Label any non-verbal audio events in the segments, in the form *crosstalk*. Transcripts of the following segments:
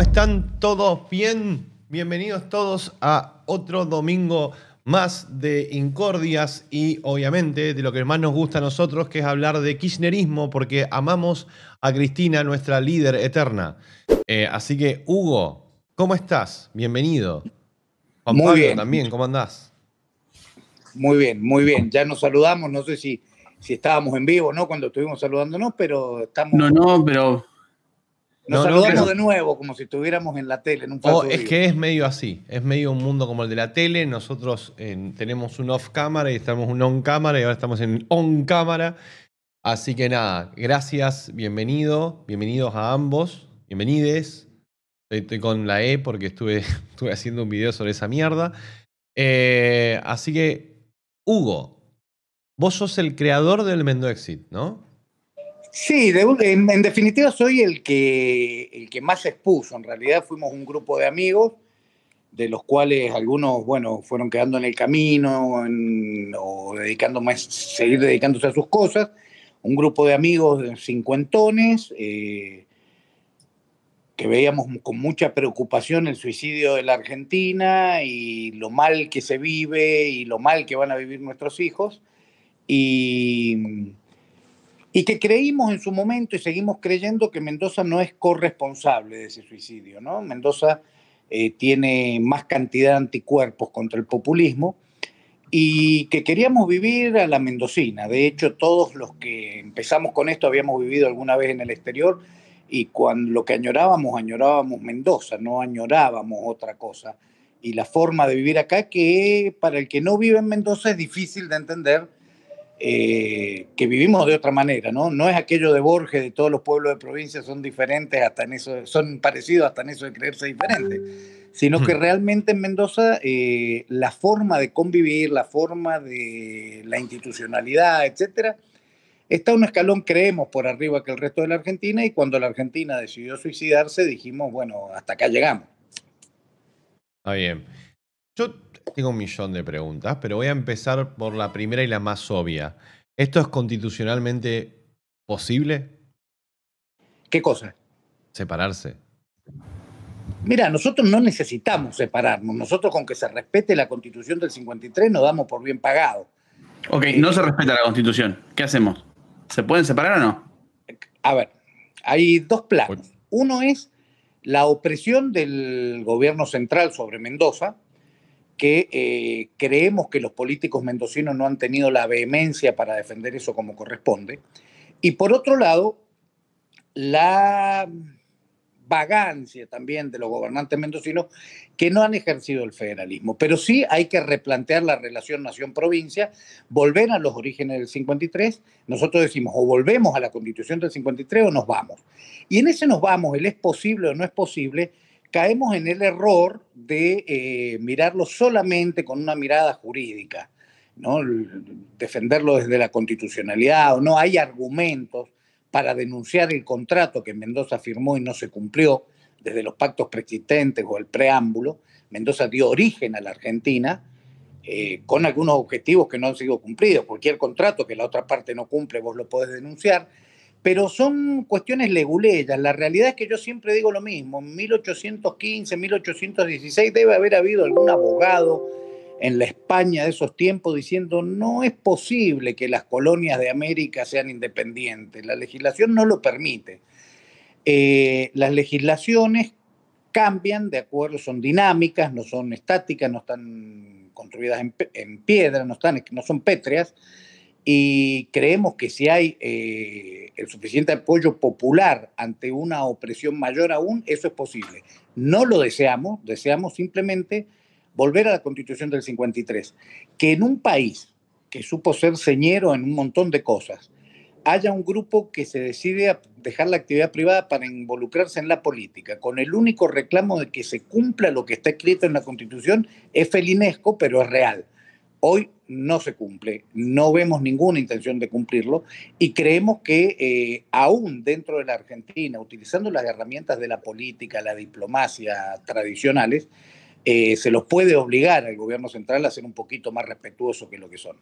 están todos? Bien, bienvenidos todos a otro domingo más de incordias y obviamente de lo que más nos gusta a nosotros, que es hablar de Kirchnerismo, porque amamos a Cristina, nuestra líder eterna. Eh, así que, Hugo, ¿cómo estás? Bienvenido. muy bien. también, ¿cómo andás? Muy bien, muy bien. Ya nos saludamos, no sé si si estábamos en vivo, ¿no? Cuando estuvimos saludándonos, pero estamos. No, no, pero nos saludamos de nuevo, como si estuviéramos en la tele. oh, es que es medio así, es medio un mundo como el de la tele. Nosotros tenemos un off camera y estamos un on camera y ahora estamos en on cámara. Así que nada, gracias, bienvenido, bienvenidos a ambos, bienvenides. Estoy, con la E porque estuve, *laughs* estuve, haciendo un video sobre esa mierda. Eh, así que, Hugo, vos sos el creador del Mendo Exit, ¿no? Sí, en, definitiva soy el que, el que más expuso. En realidad fuimos un grupo de amigos, de los cuales algunos, bueno, fueron quedando en el camino o dedicando más, seguir dedicándose a sus cosas. Un grupo de amigos de cincuentones eh, que veíamos con mucha preocupación el suicidio de la Argentina y lo mal que se vive y lo mal que van a vivir nuestros hijos. Y y que creímos en su momento y seguimos creyendo que Mendoza no es corresponsable de ese suicidio. ¿no? Mendoza eh, tiene más cantidad de anticuerpos contra el populismo y que queríamos vivir a la mendocina. De hecho, todos los que empezamos con esto habíamos vivido alguna vez en el exterior y cuando lo que añorábamos, añorábamos Mendoza, no añorábamos otra cosa. Y la forma de vivir acá que para el que no vive en Mendoza es difícil de entender eh, que vivimos de otra manera, ¿no? No es aquello de Borges, de todos los pueblos de provincia son diferentes, hasta en eso, son parecidos hasta en eso de creerse diferentes, sino que hmm. realmente en Mendoza eh, la forma de convivir, la forma de la institucionalidad, etcétera, está un escalón, creemos, por arriba que el resto de la Argentina y cuando la Argentina decidió suicidarse dijimos, bueno, hasta acá llegamos. Está bien. Yo tengo un millón de preguntas, pero voy a empezar por la primera y la más obvia. ¿Esto es constitucionalmente posible? ¿Qué cosa? Separarse. Mira, nosotros no necesitamos separarnos. Nosotros con que se respete la constitución del 53 nos damos por bien pagado. Ok, eh, no se respeta la constitución. ¿Qué hacemos? ¿Se pueden separar o no? A ver, hay dos planos. Uno es la opresión del gobierno central sobre Mendoza, que eh, creemos que los políticos mendocinos no han tenido la vehemencia para defender eso como corresponde. Y por otro lado, la vagancia también de los gobernantes mendocinos que no han ejercido el federalismo. Pero sí hay que replantear la relación nación-provincia, volver a los orígenes del 53. Nosotros decimos o volvemos a la constitución del 53 o nos vamos. Y en ese nos vamos, el es posible o no es posible, caemos en el error de eh, mirarlo solamente con una mirada jurídica, ¿no? defenderlo desde la constitucionalidad o no hay argumentos para denunciar el contrato que Mendoza firmó y no se cumplió desde los pactos preexistentes o el preámbulo. Mendoza dio origen a la Argentina eh, con algunos objetivos que no han sido cumplidos. Cualquier contrato que la otra parte no cumple, vos lo podés denunciar. Pero son cuestiones leguleyas. La realidad es que yo siempre digo lo mismo. En 1815, 1816 debe haber habido algún abogado en la España de esos tiempos diciendo no es posible que las colonias de América sean independientes. La legislación no lo permite. Eh, las legislaciones cambian de acuerdo, son dinámicas, no son estáticas, no están construidas en, piedra, no, están, no son pétreas y creemos que si hay eh, el suficiente apoyo popular ante una opresión mayor aún, eso es posible. No lo deseamos, deseamos simplemente volver a la constitución del 53, que en un país que supo ser señero en un montón de cosas, haya un grupo que se decide a dejar la actividad privada para involucrarse en la política, con el único reclamo de que se cumpla lo que está escrito en la Constitución, es felinesco, pero es real. Hoy no se cumple, no vemos ninguna intención de cumplirlo y creemos que eh, aún dentro de la Argentina, utilizando las herramientas de la política, la diplomacia tradicionales, eh, se los puede obligar al gobierno central a ser un poquito más respetuoso que lo que son.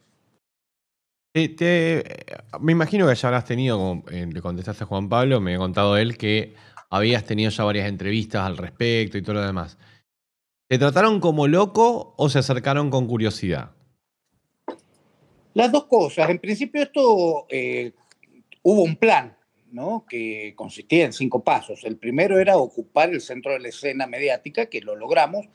me imagino que ya habrás tenido, como eh, le contestaste a Juan Pablo, me ha contado él que habías tenido ya varias entrevistas al respecto y todo lo demás. ¿Te trataron como loco o se acercaron con curiosidad? Las dos cosas. En principio esto eh, hubo un plan, ¿no? Que consistía en cinco pasos. El primero era ocupar el centro de la escena mediática, que lo logramos.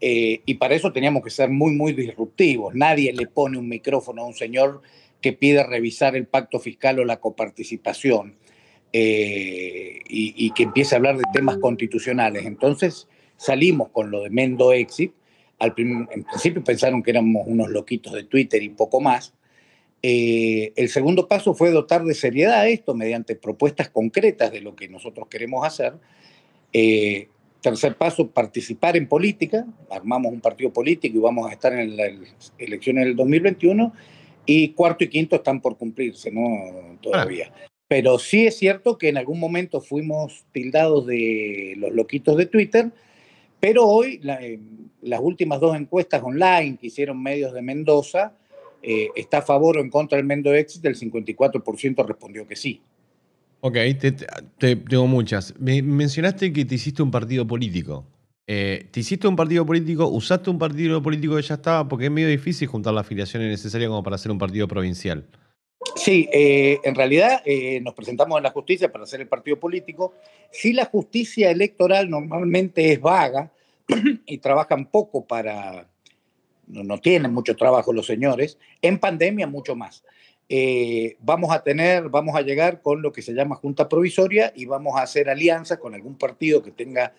Eh, y para eso teníamos que ser muy, muy disruptivos. Nadie le pone un micrófono a un señor que pide revisar el pacto fiscal o la coparticipación eh, y, y, que empiece a hablar de temas constitucionales. Entonces salimos con lo de Mendo Exit, en principio pensaron que éramos unos loquitos de Twitter y poco más. Eh, el segundo paso fue dotar de seriedad a esto mediante propuestas concretas de lo que nosotros queremos hacer. Eh, tercer paso, participar en política. Armamos un partido político y vamos a estar en las elecciones del 2021. Y cuarto y quinto están por cumplirse, ¿no? Todavía. Pero sí es cierto que en algún momento fuimos tildados de los loquitos de Twitter pero hoy eh, las últimas dos encuestas online que hicieron medios de Mendoza, eh, ¿está a favor o en contra del Mendo Exit? El 54% respondió que sí. Ok, tengo muchas. mencionaste que te hiciste un partido político. Eh, te hiciste un partido político, usaste un partido político que ya estaba, porque es medio difícil juntar las afiliación necesarias como para hacer un partido provincial. Sí, eh, en realidad eh, nos presentamos en la justicia para hacer el partido político. Si la justicia electoral normalmente es vaga *clears throat* y trabajan poco para, no, no tienen mucho trabajo los señores, en pandemia mucho más. Eh, vamos a tener, vamos a llegar con lo que se llama junta provisoria y vamos a hacer alianzas con algún partido que tenga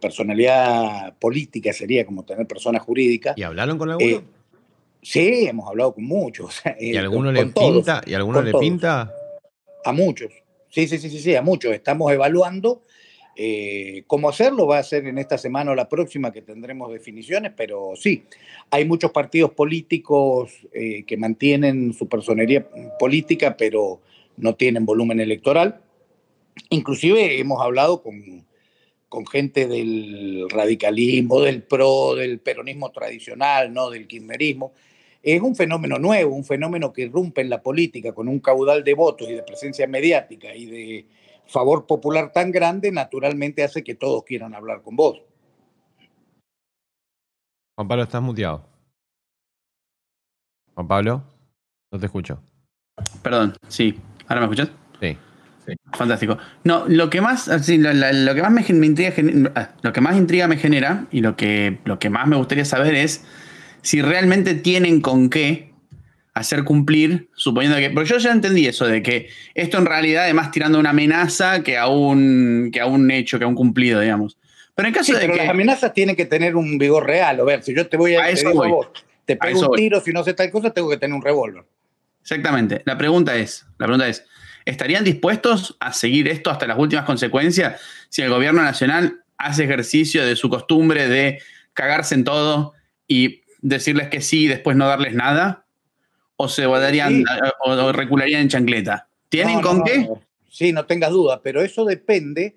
personalidad política, sería como tener persona jurídica. ¿Y hablaron con alguno? Sí, hemos hablado con muchos. *laughs* ¿Y eh, algunos con, le pinta? ¿Y alguno le pinta? A muchos. Sí, sí, sí, sí, sí, a muchos. Estamos evaluando eh, cómo hacerlo. Va a ser en esta semana o la próxima que tendremos definiciones, pero sí, hay muchos partidos políticos eh, que mantienen su personería política, pero no tienen volumen electoral. Inclusive hemos hablado con, con gente del radicalismo, del PRO, del peronismo tradicional, ¿no? del kirchnerismo es un fenómeno nuevo, un fenómeno que irrumpe en la política con un caudal de votos y de presencia mediática y de favor popular tan grande, naturalmente hace que todos quieran hablar con vos. Juan Pablo, estás muteado. Juan Pablo, no te escucho. Perdón, sí. ¿Ahora me escuchas? Sí. Sí. Fantástico. No, lo que más, ah, lo, que más me, intriga, ah, lo que más intriga me genera y lo que, lo que más me gustaría saber es si realmente tienen con qué hacer cumplir, suponiendo que. Pero yo ya entendí eso, de que esto en realidad es más tirando una amenaza que a un, que hecho, que a un cumplido, digamos. Pero en caso de pero que. Las amenazas tienen que tener un vigor real. O ver, si yo te voy a. a eso te pego un tiro, si no sé tal cosa, tengo que tener un revólver. Exactamente. La pregunta es: la pregunta es ¿estarían dispuestos a seguir esto hasta las últimas consecuencias si el gobierno nacional hace ejercicio de su costumbre de cagarse en todo y decirles que sí y después no darles nada? ¿O se darían, o, o, recularían en chancleta? ¿Tienen con qué? Sí, no tengas duda, pero eso depende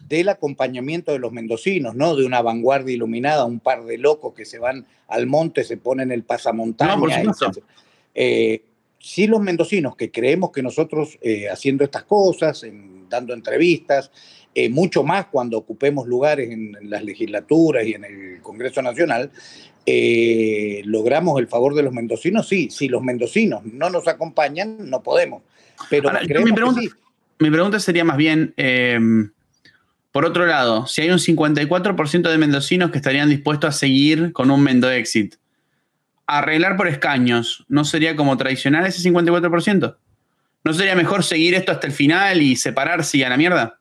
del acompañamiento de los mendocinos, ¿no? De una vanguardia iluminada, un par de locos que se van al monte, se ponen el pasamontaña. Por eh, sí, los mendocinos que creemos que nosotros eh, haciendo estas cosas, dando entrevistas, eh, mucho más cuando ocupemos lugares en, las legislaturas y en el Congreso Nacional, eh, logramos el favor de los mendocinos, sí, si los mendocinos no nos acompañan, no podemos. Pero mi, pregunta, sería más bien, eh, por otro lado, si hay un 54% de mendocinos que estarían dispuestos a seguir con un Mendo Exit, arreglar por escaños, ¿no sería como tradicional ese 54%? ¿No sería mejor seguir esto hasta el final y separarse y a la mierda?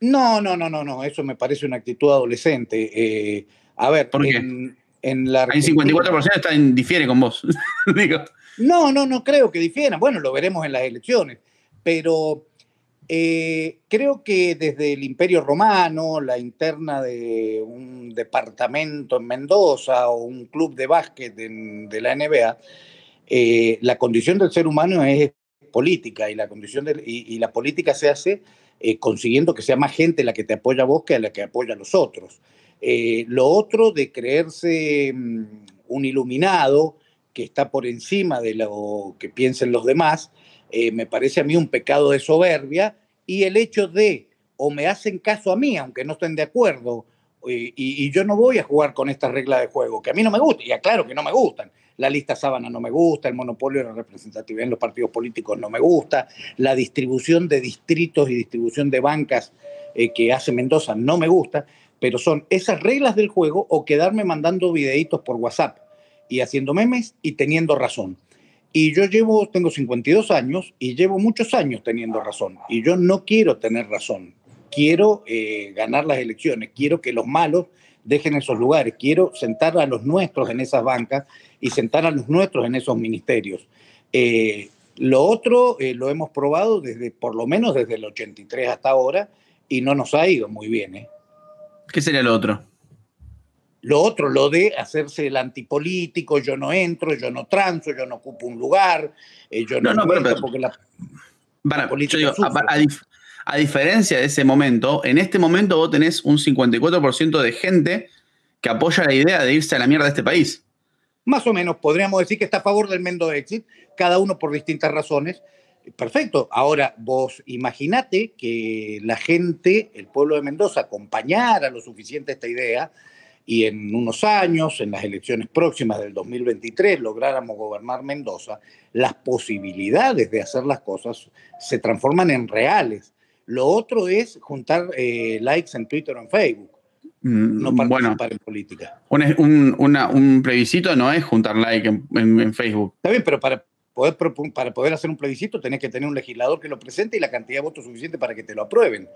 No, no, no, no, no. Eso me parece una actitud adolescente. Eh, a ver, ¿Por en, en la en 54% está en, difiere con vos. *laughs* No, no, no creo que difieran. Bueno, lo veremos en las elecciones. Pero eh, creo que desde el Imperio Romano, la interna de un departamento en Mendoza o un club de básquet de la NBA, eh, la condición del ser humano es política y la condición y la política se hace eh, consiguiendo que sea más gente la que te apoya a vos que a la que apoya a los otros. Eh, lo otro de creerse mm, un iluminado que está por encima de lo que piensen los demás, eh, me parece a mí un pecado de soberbia y el hecho de o me hacen caso a mí, aunque no estén de acuerdo, y, yo no voy a jugar con estas reglas de juego, que a mí no me gusta y aclaro que no me gustan, la lista sábana no me gusta, el monopolio de la representatividad en los partidos políticos no me gusta, la distribución de distritos y distribución de bancas eh, que hace Mendoza no me gusta, pero son esas reglas del juego o quedarme mandando videitos por WhatsApp y haciendo memes y teniendo razón. Y yo llevo, tengo 52 años y llevo muchos años teniendo razón. Y yo no quiero tener razón. Quiero eh, ganar las elecciones. Quiero que los malos dejen esos lugares. Quiero sentar a los nuestros en esas bancas y sentar a los nuestros en esos ministerios. Eh, lo otro eh, lo hemos probado desde, por lo menos desde el 83 hasta ahora, y no nos ha ido muy bien. ¿eh? ¿Qué sería lo otro? Lo otro, lo de hacerse el antipolítico, yo no entro, yo no transo, yo no ocupo un lugar, yo no, no, no porque la, a, diferencia de ese momento, en este momento vos tenés un 54% de gente que apoya la idea de irse a la mierda de este país más o menos podríamos decir que está a favor del Mendo Exit, cada uno por distintas razones. Perfecto. Ahora, vos imaginate que la gente, el pueblo de Mendoza, acompañara lo suficiente esta idea y en unos años, en las elecciones próximas del 2023, lográramos gobernar Mendoza, las posibilidades de hacer las cosas se transforman en reales. Lo otro es juntar eh, likes en Twitter o en Facebook. Mm, no participar bueno, en política. Un, un, plebiscito no es juntar like en, Facebook. Está bien, pero para poder, para poder hacer un plebiscito tenés que tener un legislador que lo presente y la cantidad de votos suficiente para que te lo aprueben.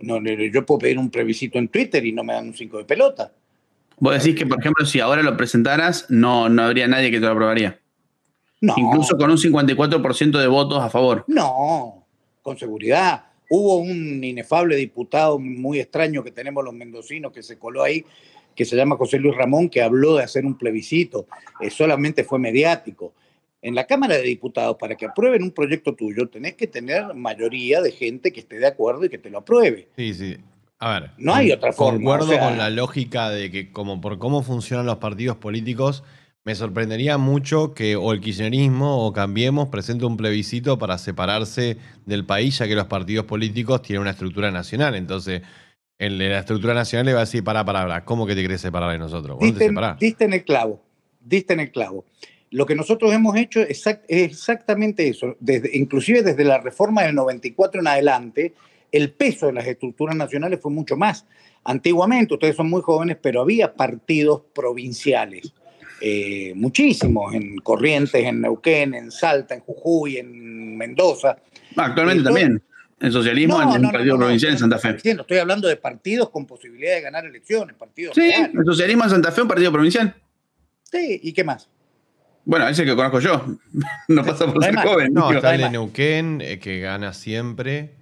No, yo puedo pedir un plebiscito en Twitter y no me dan un 5 de pelota. Vos decís que, por ejemplo, si ahora lo presentaras, no, no habría nadie que te lo aprobaría. No. Incluso con un 54% de votos a favor. No, con seguridad. Hubo un inefable diputado muy extraño que tenemos los mendocinos que se coló ahí, que se llama José Luis Ramón, que habló de hacer un plebiscito. Eh, solamente fue mediático. En la Cámara de Diputados, para que aprueben un proyecto tuyo, tenés que tener mayoría de gente que esté de acuerdo y que te lo apruebe. Sí, sí. A ver. No hay otra forma. Concuerdo con la lógica de que, como por cómo funcionan los partidos políticos, me sorprendería mucho que o el kirchnerismo o Cambiemos presente un plebiscito para separarse del país, ya que los partidos políticos tienen una estructura nacional. Entonces, la estructura nacional le va a decir, para, para, para, ¿cómo que te querés separar de nosotros? diste, en el clavo, diste en el clavo. Lo que nosotros hemos hecho es exactamente eso. Desde, inclusive desde la reforma del 94 en adelante, el peso de las estructuras nacionales fue mucho más. Antiguamente, ustedes son muy jóvenes, pero había partidos provinciales eh, muchísimos, en Corrientes, en Neuquén, en Salta, en Jujuy, en Mendoza. Ah, actualmente también. En socialismo, en Partido Provincial en Santa Fe. Diciendo, estoy hablando de partidos con posibilidad de ganar elecciones, partidos. Sí, socialismo en Santa Fe, un partido provincial. Sí, ¿y qué más? Bueno, ese que conozco yo. *laughs* no pasa por ser joven. No, está en Neuquén, eh, que gana siempre.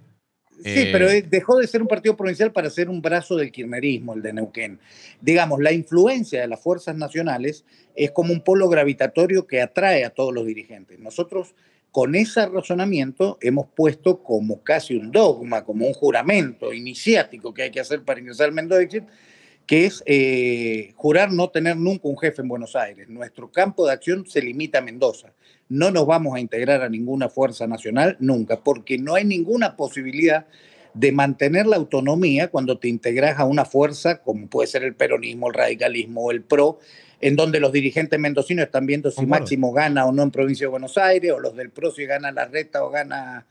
Sí, pero eh, dejó de ser un partido provincial para ser un brazo del kirchnerismo, el de Neuquén. Digamos, la influencia de las fuerzas nacionales es como un polo gravitatorio que atrae a todos los dirigentes. Nosotros, con ese razonamiento, hemos puesto como casi un dogma, como un juramento iniciático que hay que hacer para ingresar al Mendoza, que es eh, jurar no tener nunca un jefe en Buenos Aires. Nuestro campo de acción se limita a Mendoza no nos vamos a integrar a ninguna fuerza nacional nunca, porque no hay ninguna posibilidad de mantener la autonomía cuando te integras a una fuerza como puede ser el peronismo, el radicalismo, o el PRO, en donde los dirigentes mendocinos están viendo si Máximo gana o no en provincia de Buenos Aires, o los del PRO si gana la reta o gana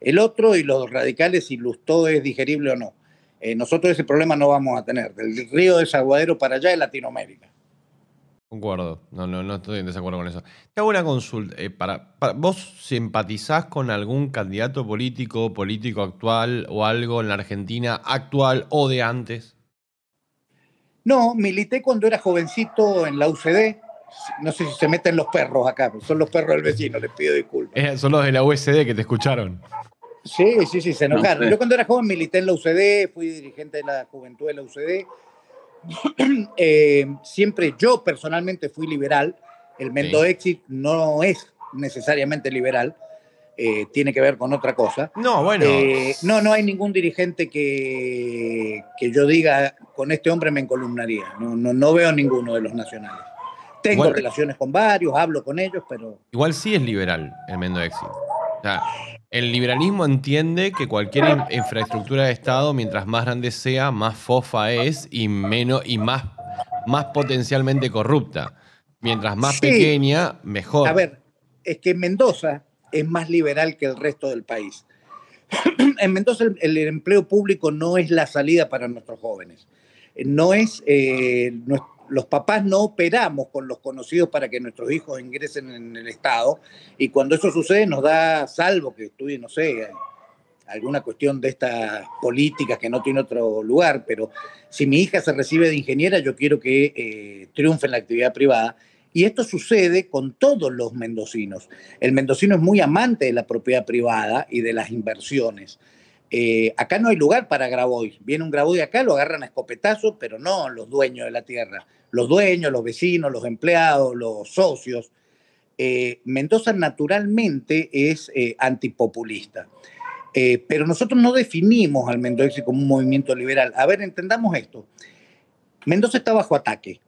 el otro, y los radicales si Lustó es digerible o no. Eh, nosotros ese problema no vamos a tener, del río Desaguadero para allá de Latinoamérica. Concuerdo, no, no, no estoy en desacuerdo con eso. Te hago una consulta. Eh, para, ¿Vos simpatizás con algún candidato político, político actual o algo en la Argentina actual o de antes? No, milité cuando era jovencito en la UCD. No sé si se meten los perros acá, son los perros del vecino, les pido disculpas. Eh, son los de la UCD que te escucharon. Sí, sí, sí, se enojaron. Yo cuando era joven milité en la UCD, fui dirigente de la juventud de la UCD *clears throat* Eh, siempre yo personalmente fui liberal. El Mendo Exit no es necesariamente liberal. Eh, tiene que ver con otra cosa. No, bueno. Eh, no, no hay ningún dirigente que, que, yo diga, con este hombre me encolumnaría. No, no, veo ninguno de los nacionales. Tengo relaciones con varios, hablo con ellos, pero... Igual sí es liberal el Mendo Exit. El liberalismo entiende que cualquier infraestructura de Estado, mientras más grande sea, más fofa es y menos y más, más potencialmente corrupta. Mientras más pequeña, mejor. A ver, es que Mendoza es más liberal que el resto del país. *clears throat* en Mendoza el, empleo público no es la salida para nuestros jóvenes. No es eh, nuestro los papás no operamos con los conocidos para que nuestros hijos ingresen en el Estado y cuando eso sucede nos da salvo que estudie, no sé, alguna cuestión de estas políticas que no tiene otro lugar, pero si mi hija se recibe de ingeniera, yo quiero que eh, triunfe en la actividad privada. Y esto sucede con todos los mendocinos. El mendocino es muy amante de la propiedad privada y de las inversiones. Eh, acá no hay lugar para Grabois. Viene un Grabois acá, lo agarran a escopetazos pero no los dueños de la tierra los dueños, los vecinos, los empleados, los socios. Eh, Mendoza naturalmente es eh, antipopulista, eh, pero nosotros no definimos al Mendoza como un movimiento liberal. A ver, entendamos esto. Mendoza está bajo ataque.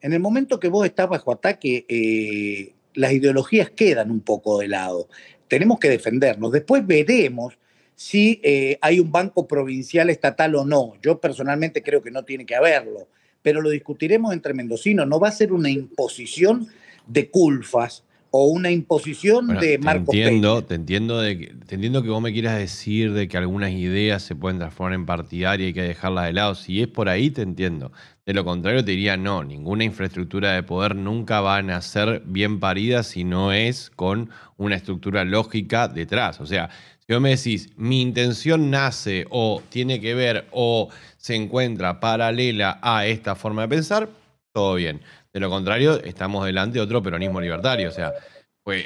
En el momento que vos estás bajo ataque, las ideologías quedan un poco de lado. Tenemos que defendernos. Después veremos si hay un banco provincial estatal o no. Yo personalmente creo que no tiene que haberlo pero lo discutiremos entre mendocinos. No va a ser una imposición de culpas o una imposición de Marco te entiendo, Te entiendo, que, te entiendo que vos me quieras decir de que algunas ideas se pueden transformar en partidarias y hay que dejarlas de lado. Si es por ahí, te entiendo. De lo contrario, te diría no, ninguna infraestructura de poder nunca va a nacer bien parida si no es con una estructura lógica detrás. O sea, yo vos me decís, mi intención nace o tiene que ver o se encuentra paralela a esta forma de pensar, todo bien. De lo contrario, estamos delante de otro peronismo libertario. O sea,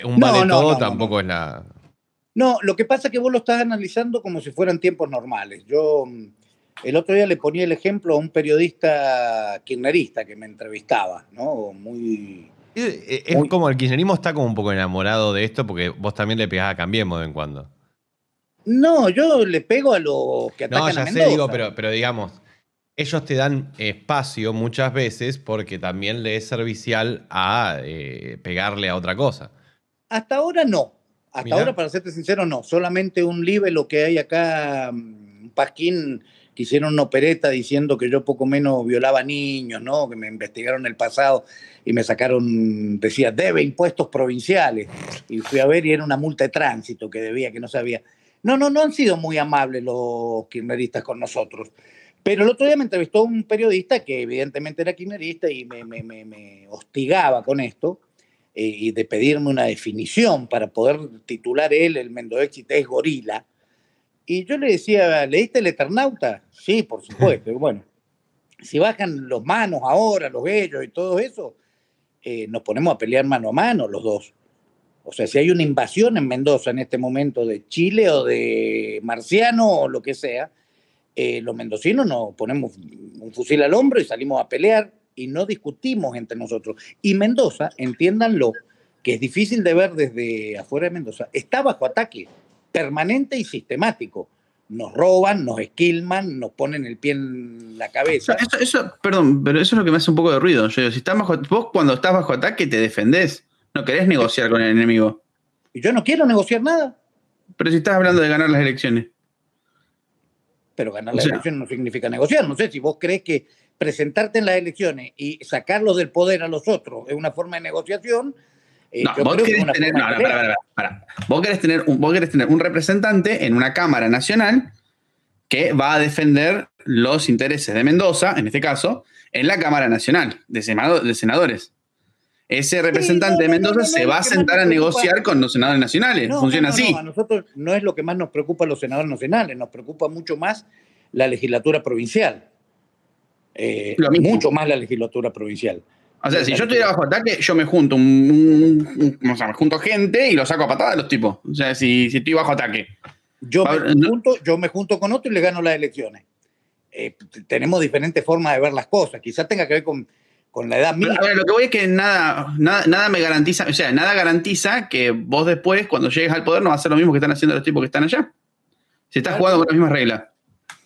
un vale todo tampoco es la. No, lo que pasa es que vos lo estás analizando como si fueran tiempos normales. Yo mm, el otro día le ponía el ejemplo a un periodista kirchnerista que me entrevistaba, ¿no? Muy. Eh, eh, es, como el kirchnerismo está como un poco enamorado de esto porque vos también le pegás a Cambiemos de vez en cuando. No, yo le pego a los que atacan no, ya Sé, digo, pero, pero digamos, ellos te dan espacio muchas veces porque también le es servicial a eh, pegarle a otra cosa. Hasta ahora no. Hasta ahora, para serte sincero, no. Solamente un libre lo que hay acá, un mm, pasquín que hicieron una opereta diciendo que yo poco menos violaba niños, ¿no? Que me investigaron el pasado y me sacaron, decía, debe impuestos provinciales. Y fui a ver y era una multa de tránsito que debía, que no sabía. No, no, no han sido muy amables los kirchneristas con nosotros. Pero el otro día me entrevistó un periodista que evidentemente era kirchnerista y me, hostigaba con esto eh, y de pedirme una definición para poder titular él, el Mendoexit es gorila. Y yo le decía, ¿leíste el Eternauta? Sí, por supuesto. *laughs* bueno, si bajan los manos ahora, los bellos y todo eso, eh, nos ponemos a pelear mano a mano los dos. O sea, si hay una invasión en Mendoza en este momento de Chile o de Marciano o lo que sea, eh, los mendocinos nos ponemos un fusil al hombro y salimos a pelear y no discutimos entre nosotros. Y Mendoza, entiéndanlo, que es difícil de ver desde afuera de Mendoza, está bajo ataque permanente y sistemático. Nos roban, nos esquilman, nos ponen el pie en la cabeza. Eso, perdón, pero eso es lo que me hace un poco de ruido. si estás bajo, vos cuando estás bajo ataque te defendés. No querés negociar con el enemigo. Y yo no quiero negociar nada. Pero si estás hablando de ganar las elecciones. Pero ganar las elecciones no significa negociar. No sé si vos crees que presentarte en las elecciones y sacarlos del poder a los otros es una forma de negociación. Eh, vos querés, tener, vos querés tener, un, vos querés tener un representante en una Cámara Nacional que va a defender los intereses de Mendoza, en este caso, en la Cámara Nacional de, de senadores ese representante de Mendoza se va a sentar a negociar con los senadores nacionales. Funciona así. a nosotros no es lo que más nos preocupa los senadores nacionales, nos preocupa mucho más la legislatura provincial. Eh, mucho más la legislatura provincial. O sea, si yo estoy bajo ataque, yo me junto un, junto gente y lo saco a patadas los tipos. O sea, si, estoy bajo ataque. Yo, me junto, yo me junto con otro y le gano las elecciones. Eh, tenemos diferentes formas de ver las cosas. Quizás tenga que ver con con la edad mínima. lo que voy es que nada, nada, me garantiza, o sea, nada garantiza que vos después, cuando llegues al poder, no vas a hacer lo mismo que están haciendo los tipos que están allá. Si estás jugando con las mismas reglas.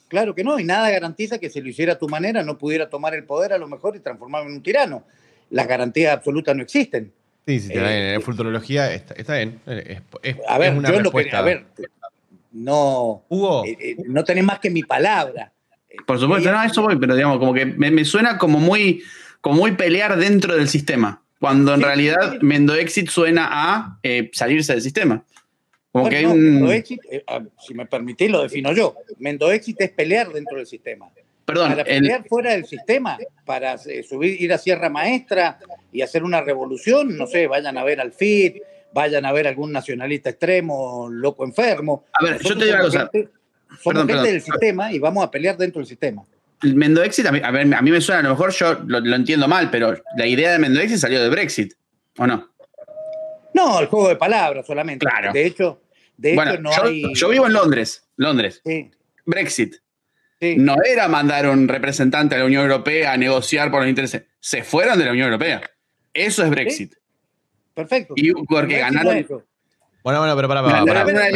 Claro que no, y nada garantiza que si lo hiciera a tu manera no pudiera tomar el poder a lo mejor y transformarme en un tirano. Las garantías absolutas no existen. Sí, sí, está eh, bien. Eh, en futurología está, bien. Eh, a ver, yo lo A ver, no. Hugo. no tenés más que mi palabra. Por supuesto, no, eso voy, pero digamos, como que me suena como muy como hoy pelear dentro del sistema, cuando en realidad Mendoexit Mendo Exit suena a eh, salirse del sistema. Como que eh, ah, si me permitís, lo defino yo. Mendo Exit es pelear dentro del sistema. Perdón, para pelear fuera del sistema, para eh, subir, ir a Sierra Maestra y hacer una revolución, no sé, vayan a ver al FIT, vayan a ver algún nacionalista extremo, loco enfermo. A ver, yo te digo una cosa. somos gente del sistema y vamos a pelear dentro del sistema. Mendoexit, a mí, me suena, a lo mejor yo lo, entiendo mal, pero la idea de Mendo salió de Brexit, ¿o no? No, el juego de palabras solamente. Claro. De hecho, no yo, yo, vivo en Londres, Londres. Brexit. No era mandar un representante a la Unión Europea a negociar por los intereses. Se fueron de la Unión Europea. Eso es Brexit. Perfecto. Y porque ganaron, bueno, bueno, pero para, para, para, para, para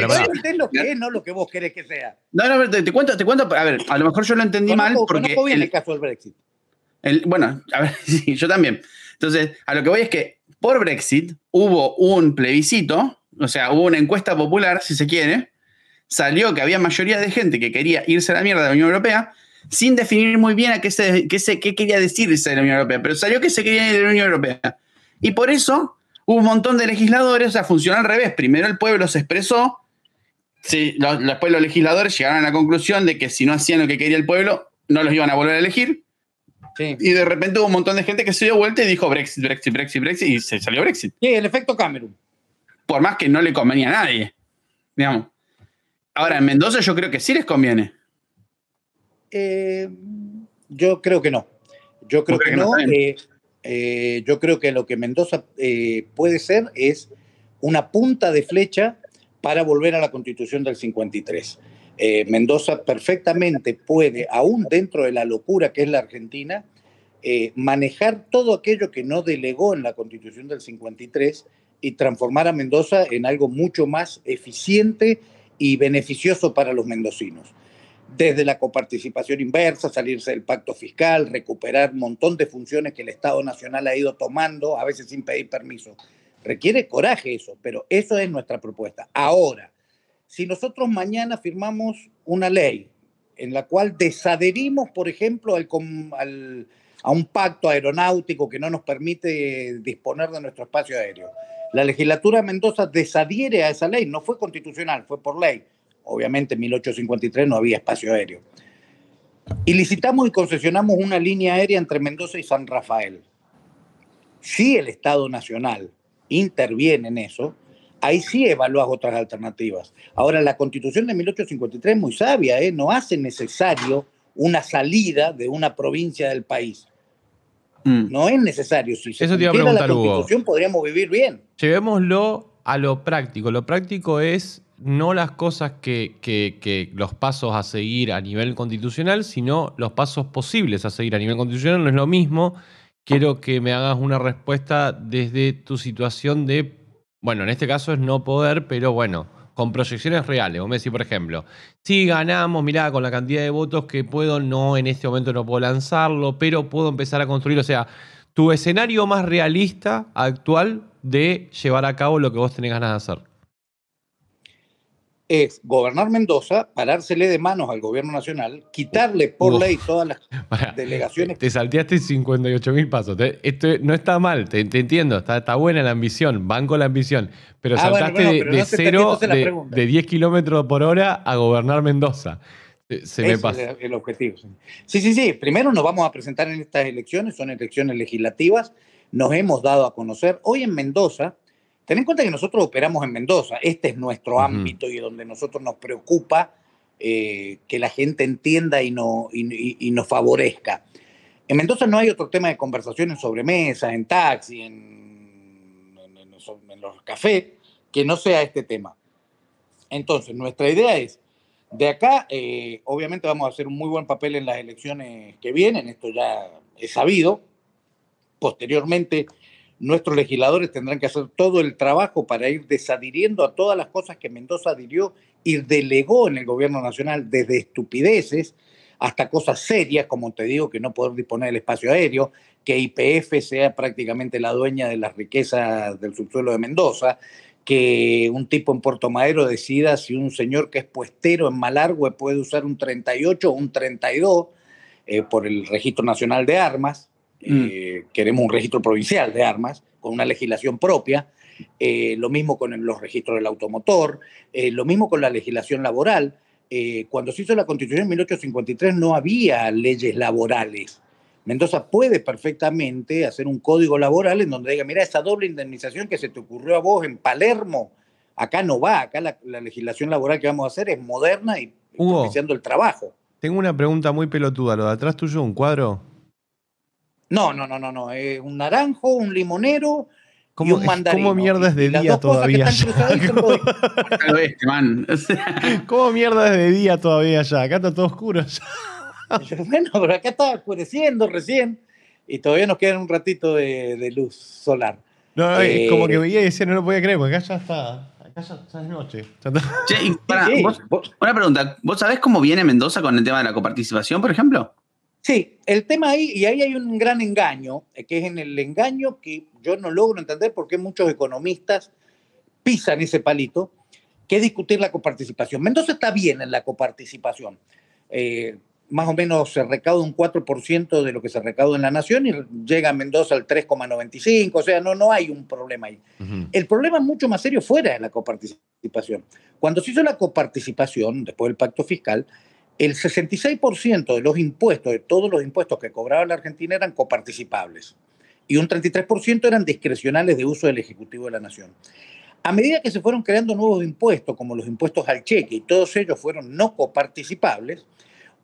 es lo que es, no lo que vos querés que sea. No, no, te, te, cuento, te cuento, a ver, a lo mejor yo lo entendí mal porque conozco bien el, caso del Brexit. bueno, a ver, *laughs* sí, yo también. Entonces, a lo que voy es que por Brexit hubo un plebiscito, o sea, hubo una encuesta popular, si se quiere, salió que había mayoría de gente que quería irse a la mierda de la Unión Europea, sin definir muy bien a qué, qué quería decirse de la Unión Europea, pero salió que se quería ir de la Unión Europea. Y por eso hubo un montón de legisladores, o sea, funcionó al revés. Primero el pueblo se expresó, sí, después los legisladores llegaron a la conclusión de que si no hacían lo que quería el pueblo, no los iban a volver a elegir. Y de repente hubo un montón de gente que se dio vuelta y dijo Brexit, Brexit, Brexit, Brexit, y se salió Brexit. Sí, el efecto Cameron. Por más que no le convenía a nadie, digamos. Ahora, en Mendoza yo creo que sí les conviene. Eh, yo creo que no. Yo creo que, no. Eh, yo creo que lo que Mendoza eh, puede ser es una punta de flecha para volver a la constitución del 53. Eh, Mendoza perfectamente puede, aún dentro de la locura que es la Argentina, manejar todo aquello que no delegó en la constitución del 53 y transformar a Mendoza en algo mucho más eficiente y beneficioso para los mendocinos desde la coparticipación inversa, salirse del pacto fiscal, recuperar un montón de funciones que el Estado Nacional ha ido tomando, a veces sin pedir permiso. Requiere coraje eso, pero eso es nuestra propuesta. Ahora, si nosotros mañana firmamos una ley en la cual desadherimos, por ejemplo, a un pacto aeronáutico que no nos permite disponer de nuestro espacio aéreo, la legislatura de Mendoza desadiere a esa ley, no fue constitucional, fue por ley Obviamente en 1853 no había espacio aéreo. Y licitamos y concesionamos una línea aérea entre Mendoza y San Rafael. Si el Estado Nacional interviene en eso, ahí sí evalúas otras alternativas. Ahora, la constitución de 1853 es muy sabia, ¿eh? no hace necesario una salida de una provincia del país. Mm. No es necesario. Si se Eso te la constitución podríamos vivir bien. Llevémoslo a lo práctico. Lo práctico es no las cosas que, los pasos a seguir a nivel constitucional, sino los pasos posibles a seguir a nivel constitucional. No es lo mismo. Quiero que me hagas una respuesta desde tu situación de, bueno, en este caso es no poder, pero bueno, con proyecciones reales. Vos me decís, por ejemplo, si ganamos, mirá, con la cantidad de votos que puedo, no, en este momento no puedo lanzarlo, pero puedo empezar a construir, o sea, tu escenario más realista actual de llevar a cabo lo que vos tenés ganas de hacer es gobernar Mendoza, parársele de manos al gobierno nacional, quitarle por ley todas las *laughs* delegaciones. Te salteaste 58 mil pasos. Esto no está mal, te, entiendo, está, está, buena la ambición, van con la ambición, pero ah, saltaste de, cero, de, 10 kilómetros por hora a gobernar Mendoza. Se me Ese pasa. Es el objetivo. Sí, sí, sí. Primero nos vamos a presentar en estas elecciones, son elecciones legislativas, nos hemos dado a conocer. Hoy en Mendoza, Ten en cuenta que nosotros operamos en Mendoza, este es nuestro ámbito y donde nosotros nos preocupa eh, que la gente entienda y, no, nos favorezca. En Mendoza no hay otro tema de conversación en sobremesa, en taxi, en, en, los cafés, que no sea este tema. Entonces, nuestra idea es, de acá, eh, obviamente vamos a hacer un muy buen papel en las elecciones que vienen, esto ya es sabido. Posteriormente, nuestros legisladores tendrán que hacer todo el trabajo para ir desadhiriendo a todas las cosas que Mendoza adhirió y delegó en el gobierno nacional, desde estupideces hasta cosas serias, como te digo, que no poder disponer del espacio aéreo, que IPF sea prácticamente la dueña de las riquezas del subsuelo de Mendoza, que un tipo en Puerto Madero decida si un señor que es puestero en Malargüe puede usar un 38 o un 32 eh, por el Registro Nacional de Armas. Mm. Eh, queremos un registro provincial de armas con una legislación propia. Eh, lo mismo con los registros del automotor, eh, lo mismo con la legislación laboral. cuando se hizo la constitución en 1853 no había leyes laborales. Mendoza puede perfectamente hacer un código laboral en donde diga, mira, esa doble indemnización que se te ocurrió a vos en Palermo, acá no va, acá la, legislación laboral que vamos a hacer es moderna y iniciando el trabajo. Tengo una pregunta muy pelotuda, lo de atrás tuyo, un cuadro. No, no, no, no, no. Eh, un naranjo, un limonero como un mandarín. *laughs* ¿Cómo mierda es de día todavía? ¿Cómo mierda es de día todavía allá? Acá está todo oscuro bueno, pero acá está oscureciendo recién y todavía nos queda un ratito de, luz solar. No, como que eh, veía y decía, no lo podía creer, porque acá ya está. Acá ya, está de noche. Che, para, una pregunta, ¿vos sabés cómo viene Mendoza con el tema de la coparticipación, por ejemplo? Sí, el tema ahí, y ahí hay un gran engaño, eh, que es en el engaño que yo no logro entender por qué muchos economistas pisan ese palito, que es discutir la coparticipación. Mendoza está bien en la coparticipación. Eh, más o menos se recauda un 4% de lo que se recauda en la nación y llega a Mendoza al 3,95%, o sea, no, no hay un problema ahí. El problema es mucho más serio fuera de la coparticipación. Cuando se hizo la coparticipación, después del pacto fiscal, el 66% de los impuestos, de todos los impuestos que cobraba la Argentina eran coparticipables y un 33% eran discrecionales de uso del Ejecutivo de la Nación. A medida que se fueron creando nuevos impuestos, como los impuestos al cheque, y todos ellos fueron no coparticipables,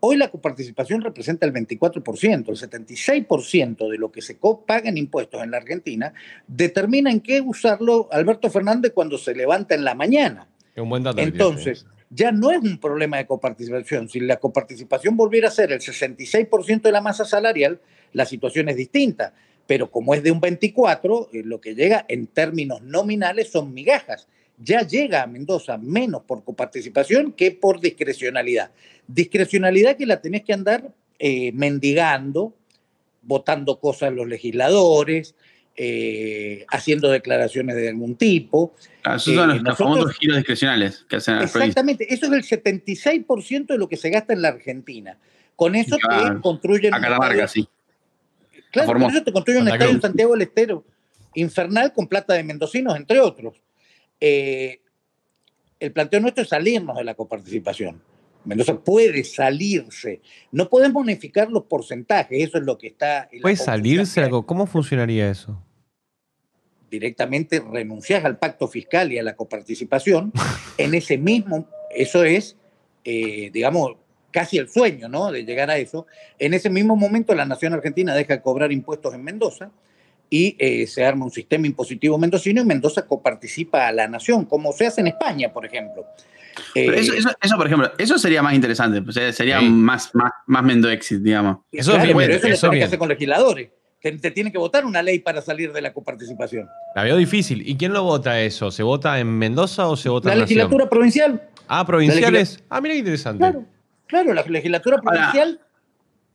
hoy la coparticipación representa el 24%, el 76% de lo que se paga en impuestos en la Argentina determina en qué usarlo Alberto Fernández cuando se levanta en la mañana. Un buen dato, Entonces, ya no es un problema de coparticipación. Si la coparticipación volviera a ser el 66% de la masa salarial, la situación es distinta. Pero como es de un 24, eh, lo que llega en términos nominales son migajas. Ya llega a Mendoza menos por coparticipación que por discrecionalidad. Discrecionalidad que la tenés que andar eh, mendigando, votando cosas los legisladores, eh, haciendo declaraciones de algún tipo. Ah, esos son eh, los, giros discrecionales Exactamente, eso es el 76% de lo que se gasta en la Argentina. Con eso te construyen... a sí. Claro, con eso te construyen un estadio en Santiago del Estero, infernal, con plata de mendocinos, entre otros. Eh, el planteo nuestro es salirnos de la coparticipación. Mendoza puede salirse. No podemos unificar los porcentajes, eso es lo que está... ¿Puede salirse algo? ¿Cómo funcionaría eso? directamente renunciás al pacto fiscal y a la coparticipación, en ese mismo, eso es, eh, digamos, casi el sueño, ¿no? De llegar a eso. En ese mismo momento la Nación Argentina deja de cobrar impuestos en Mendoza y eh, se arma un sistema impositivo mendocino y Mendoza coparticipa a la Nación, como se hace en España, por ejemplo. Eh, eso, por ejemplo, eso sería más interesante, pues, sería más, más, más Mendoexit, digamos. Eso, es bien, eso, eso Que con legisladores te, tiene que votar una ley para salir de la coparticipación. La veo difícil. ¿Y quién lo vota eso? ¿Se vota en Mendoza o se vota la en La legislatura provincial. Ah, provinciales. Ah, mira interesante. Claro, claro la legislatura provincial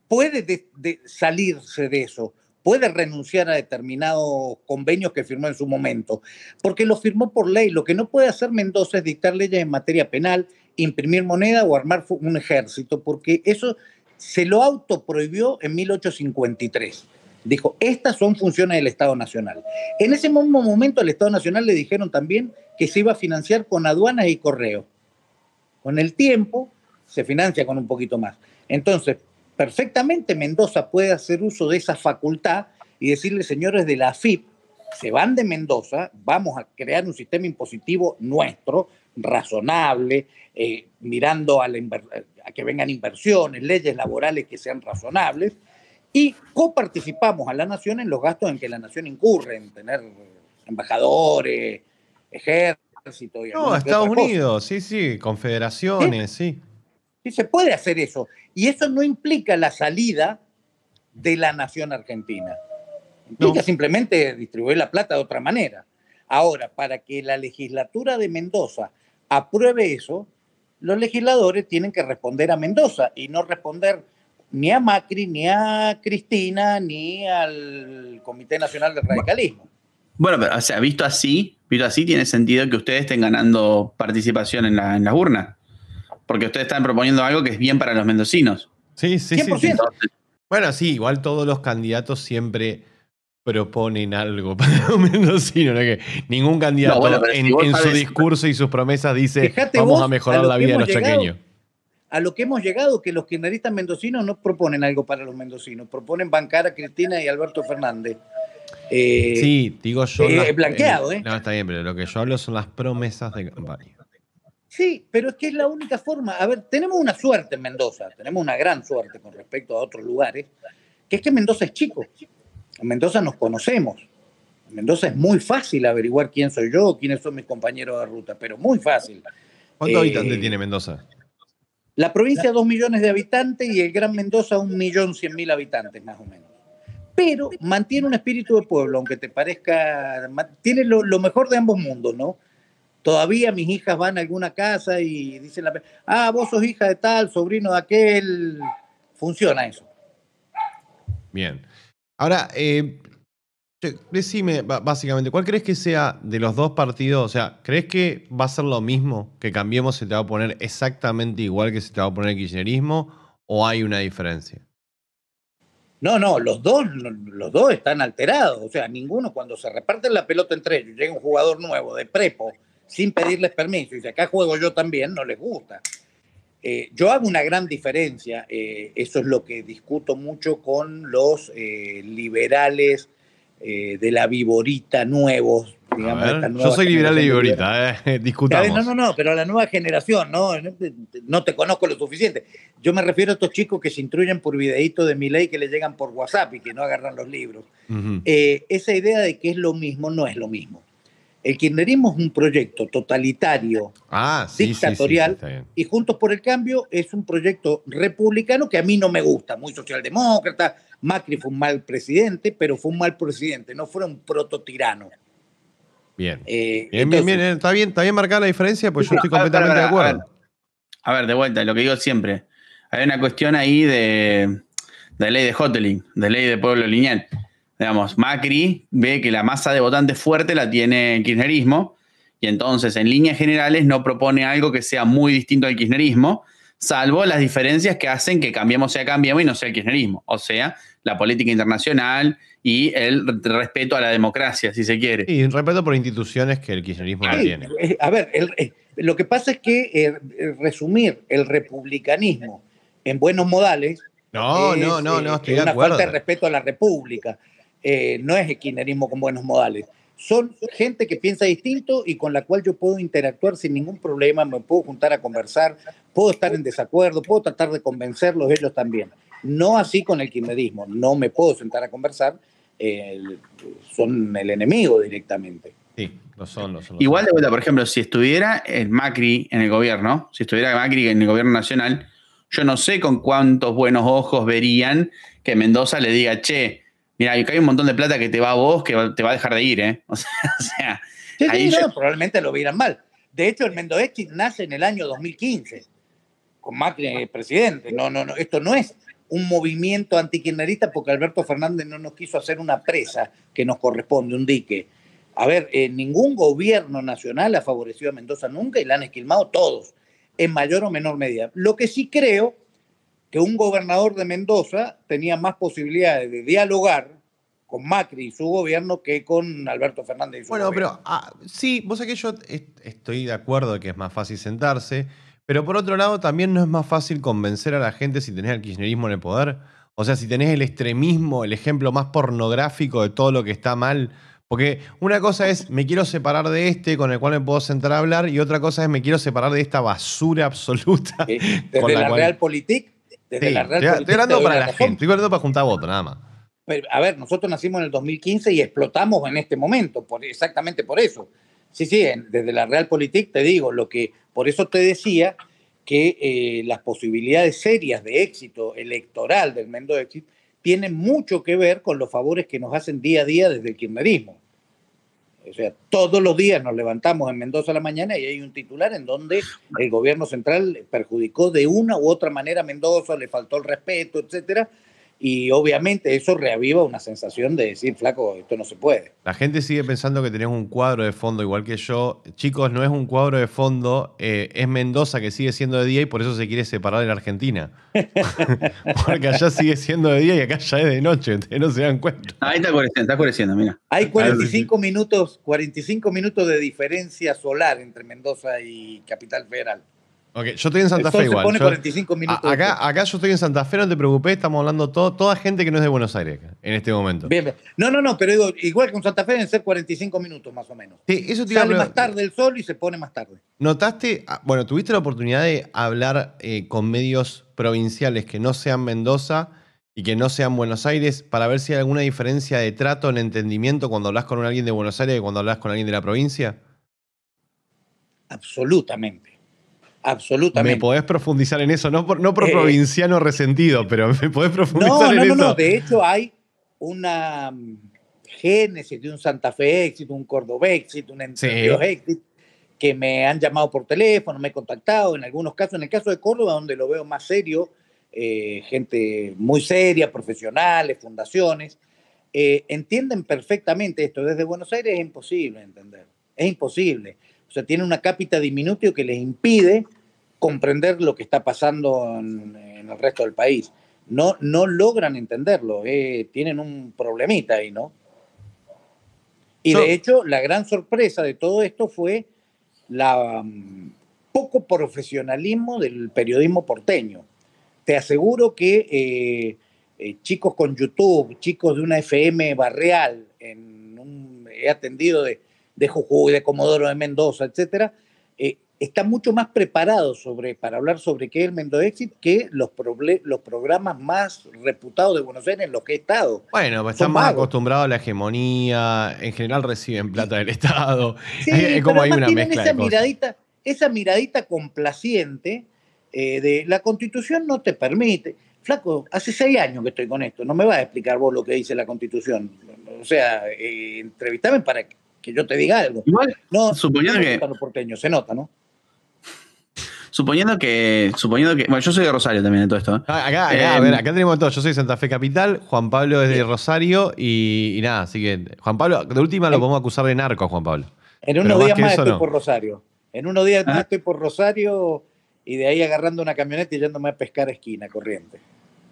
puede salirse de eso, puede renunciar a determinados convenios que firmó en su momento, porque lo firmó por ley. Lo que no puede hacer Mendoza es dictar leyes en materia penal, imprimir moneda o armar un ejército, porque eso se lo autoprohibió en 1853. Dijo, estas son funciones del Estado Nacional. En ese mismo momento al Estado Nacional le dijeron también que se iba a financiar con aduanas y correo Con el tiempo se financia con un poquito más. Entonces, perfectamente Mendoza puede hacer uso de esa facultad y decirle, señores de la AFIP, se van de Mendoza, vamos a crear un sistema impositivo nuestro, razonable, eh, mirando a que vengan inversiones, leyes laborales que sean razonables, y coparticipamos a la nación en los gastos en que la nación incurre, en tener embajadores, ejército y No, Estados Unidos, sí, sí, confederaciones, ¿Sí? sí. se puede hacer eso. Y eso no implica la salida de la nación argentina. Implica simplemente distribuir la plata de otra manera. Ahora, para que la legislatura de Mendoza apruebe eso, los legisladores tienen que responder a Mendoza y no responder ni a Macri, ni a Cristina, ni al Comité Nacional del Radicalismo. Bueno, pero o visto así, visto así, tiene sentido que ustedes estén ganando participación en, la, en las urnas. Porque ustedes están proponiendo algo que es bien para los mendocinos. Sí, sí, sí. Bueno, sí, igual todos los candidatos siempre proponen algo *laughs* para los mendocinos. ¿no? ningún candidato en, su discurso y sus promesas dice vamos a mejorar la vida de los a lo que hemos llegado, que los kirchneristas mendocinos no proponen algo para los mendocinos, proponen bancar a Cristina y Alberto Fernández. Eh, sí, digo yo. Eh, eh, blanqueado, ¿eh? No, está bien, pero lo que yo hablo son las promesas de campaña. Sí, pero es que es la única forma. A ver, tenemos una suerte en Mendoza, tenemos una gran suerte con respecto a otros lugares, que es que Mendoza es chico. En Mendoza nos conocemos. En Mendoza es muy fácil averiguar quién soy yo, quiénes son mis compañeros de ruta, pero muy fácil. ¿Cuántos eh, habitantes tiene Mendoza? La provincia, dos millones de habitantes y el Gran Mendoza, un millón cien mil habitantes, más o menos. Pero mantiene un espíritu de pueblo, aunque te parezca. Tiene lo, mejor de ambos mundos, ¿no? Todavía mis hijas van a alguna casa y dicen, la, ah, vos sos hija de tal, sobrino de aquel. Funciona eso. Bien. Ahora, eh, Decime, básicamente, ¿cuál crees que sea de los dos partidos? O sea, ¿crees que va a ser lo mismo? ¿Que cambiemos se te va a poner exactamente igual que se te va a poner el kirchnerismo? ¿O hay una diferencia? No, no, los dos, los dos están alterados. O sea, ninguno cuando se reparten la pelota entre ellos, llega un jugador nuevo de prepo sin pedirles permiso, y si acá juego yo también, no les gusta. Eh, yo hago una gran diferencia, eh, eso es lo que discuto mucho con los eh, liberales eh, de la Viborita nuevos. yo soy liberal de Viborita, eh, *laughs* discutamos. no, no, no, pero la nueva generación, ¿no? Eh, eh, no te conozco lo suficiente. Yo me refiero a estos chicos que se instruyen por videitos de mi ley que le llegan por WhatsApp y que no agarran los libros. esa idea de que es lo mismo no es lo mismo. El kirchnerismo es un proyecto totalitario, ah, dictatorial, y Juntos por el Cambio es un proyecto republicano que a mí no me gusta, muy socialdemócrata. Macri fue un mal presidente, pero fue un mal presidente, no fue un prototirano. Bien. Eh, bien, está bien, está bien marcada la diferencia, pues yo estoy completamente de acuerdo. A ver, de vuelta, lo que digo siempre. Hay una cuestión ahí de, la ley de hoteling, de ley de pueblo lineal digamos, Macri ve que la masa de votantes fuerte la tiene el kirchnerismo y entonces en líneas generales no propone algo que sea muy distinto al kirchnerismo, salvo las diferencias que hacen que cambiemos sea cambiemos y no sea el kirchnerismo, o sea, la política internacional y el respeto a la democracia, si se quiere. Y un respeto por instituciones que el kirchnerismo no tiene. Eh, a ver, eh, lo que pasa es que eh, resumir el republicanismo en buenos modales no, no, no, no, una falta de respeto a la República. Eh, no es el con buenos modales. Son gente que piensa distinto y con la cual yo puedo interactuar sin ningún problema, me puedo juntar a conversar, puedo estar en desacuerdo, puedo tratar de convencerlos ellos también. No así con el kirchnerismo, no me puedo sentar a conversar, son el enemigo directamente. Sí, lo son, Igual de vuelta, por ejemplo, si estuviera el Macri en el gobierno, si estuviera Macri en el gobierno nacional, yo no sé con cuántos buenos ojos verían que Mendoza le diga, che, mira, hay un montón de plata que te va a vos, que te va a dejar de ir, ¿eh? *laughs* O sea, probablemente lo vieran mal. De hecho, el quien nace en el año 2015, con Macri ah. presidente. No, no, no, esto no es un movimiento antiquinarista porque Alberto Fernández no nos quiso hacer una presa que nos corresponde, un dique. A ver, eh, ningún gobierno nacional ha favorecido a Mendoza nunca y la han esquilmado todos, en mayor o menor medida. Lo que sí creo que un gobernador de Mendoza tenía más posibilidades de dialogar con Macri y su gobierno que con Alberto Fernández bueno, pero ah, sí, vos sabés que yo estoy de acuerdo de que es más fácil sentarse, pero por otro lado también no es más fácil convencer a la gente si tenés el kirchnerismo en el poder. O sea, si tenés el extremismo, el ejemplo más pornográfico de todo lo que está mal. Porque una cosa es, me quiero separar de este con el cual me puedo sentar a hablar, y otra cosa es, me quiero separar de esta basura *laughs* absoluta. Desde la, política. Desde la estoy, para la gente, estoy para juntar votos, nada más. a ver, nosotros nacimos en el 2015 y explotamos en este momento, exactamente por eso. Sí, sí, desde la Realpolitik te digo, lo que, por eso te decía que eh, las posibilidades serias de éxito electoral del Mendoza tienen mucho que ver con los favores que nos hacen día a día desde el kirchnerismo. O sea, todos los días nos levantamos en Mendoza a la mañana y hay un titular en donde el gobierno central perjudicó de una u otra manera a Mendoza, le faltó el respeto, etcétera, y obviamente eso reaviva una sensación de decir, flaco, esto no se puede. La gente sigue pensando que tenés un cuadro de fondo igual que yo. Chicos, no es un cuadro de fondo, eh, es Mendoza que sigue siendo de día y por eso se quiere separar de la Argentina. *laughs* Porque allá sigue siendo de día y acá ya es de noche, no se dan cuenta. Ahí está creciendo, está creciendo, mira. Hay 45 minutos, 45 minutos de diferencia solar entre Mendoza y Capital Federal. Ok, yo estoy en Santa Fe igual. acá, acá, yo estoy en Santa Fe, no te preocupes, estamos hablando todo, toda gente que no es de Buenos Aires en este momento. No, no, no, pero igual igual en Santa Fe deben ser 45 minutos más o menos. Sí, eso te Sale más tarde el sol y se pone más tarde. ¿Notaste, ah, bueno, tuviste la oportunidad de hablar eh, con medios provinciales que no sean Mendoza y que no sean Buenos Aires para ver si hay alguna diferencia de trato en entendimiento cuando hablas con alguien de Buenos Aires y cuando hablas con alguien de la provincia? Absolutamente Absolutamente. ¿Me podés profundizar en eso? No por, no eh, eh. provinciano resentido, pero ¿me podés profundizar en eso? No, no, no. de hecho hay una mm, génesis de un Santa Fe éxito, un Córdoba éxito, un Entre sí. que me han llamado por teléfono, me he contactado en algunos casos. En el caso de Córdoba, donde lo veo más serio, eh, gente muy seria, profesionales, fundaciones, entienden perfectamente esto. Desde Buenos Aires es imposible entender, es imposible. O sea, tiene una cápita diminutio que les impide comprender lo que está pasando en, el resto del país. No, no logran entenderlo, eh, tienen un problemita ahí, ¿no? Y de hecho, la gran sorpresa de todo esto fue el um, poco profesionalismo del periodismo porteño. Te aseguro que eh, eh, chicos con YouTube, chicos de una FM barreal, he atendido de de Jujuy, de Comodoro de Mendoza, etcétera, eh, están mucho más preparados para hablar sobre qué es el Mendoexit que los, programas más reputados de Buenos Aires en los que he estado. Bueno, están más acostumbrados a la hegemonía, en general reciben plata del Estado. *laughs* es, como hay una mezcla esa, miradita, esa miradita complaciente eh, de la Constitución no te permite. Flaco, hace seis años que estoy con esto, no me vas a explicar vos lo que dice la Constitución. O sea, eh, entrevistame para que que yo te diga algo. Igual, no, suponiendo que. Porteño, se nota, ¿no? Suponiendo que, suponiendo que. Bueno, yo soy de Rosario también de todo esto. ¿eh? Ah, acá, acá a ver, em, acá tenemos todo. Yo soy de Santa Fe Capital, Juan Pablo es de Rosario y, nada, así que. Juan Pablo, de última lo a acusar de narco a Juan Pablo. En unos días más, estoy por Rosario. En unos días más ah. estoy por Rosario y de ahí agarrando una camioneta y yéndome a pescar esquina corriente.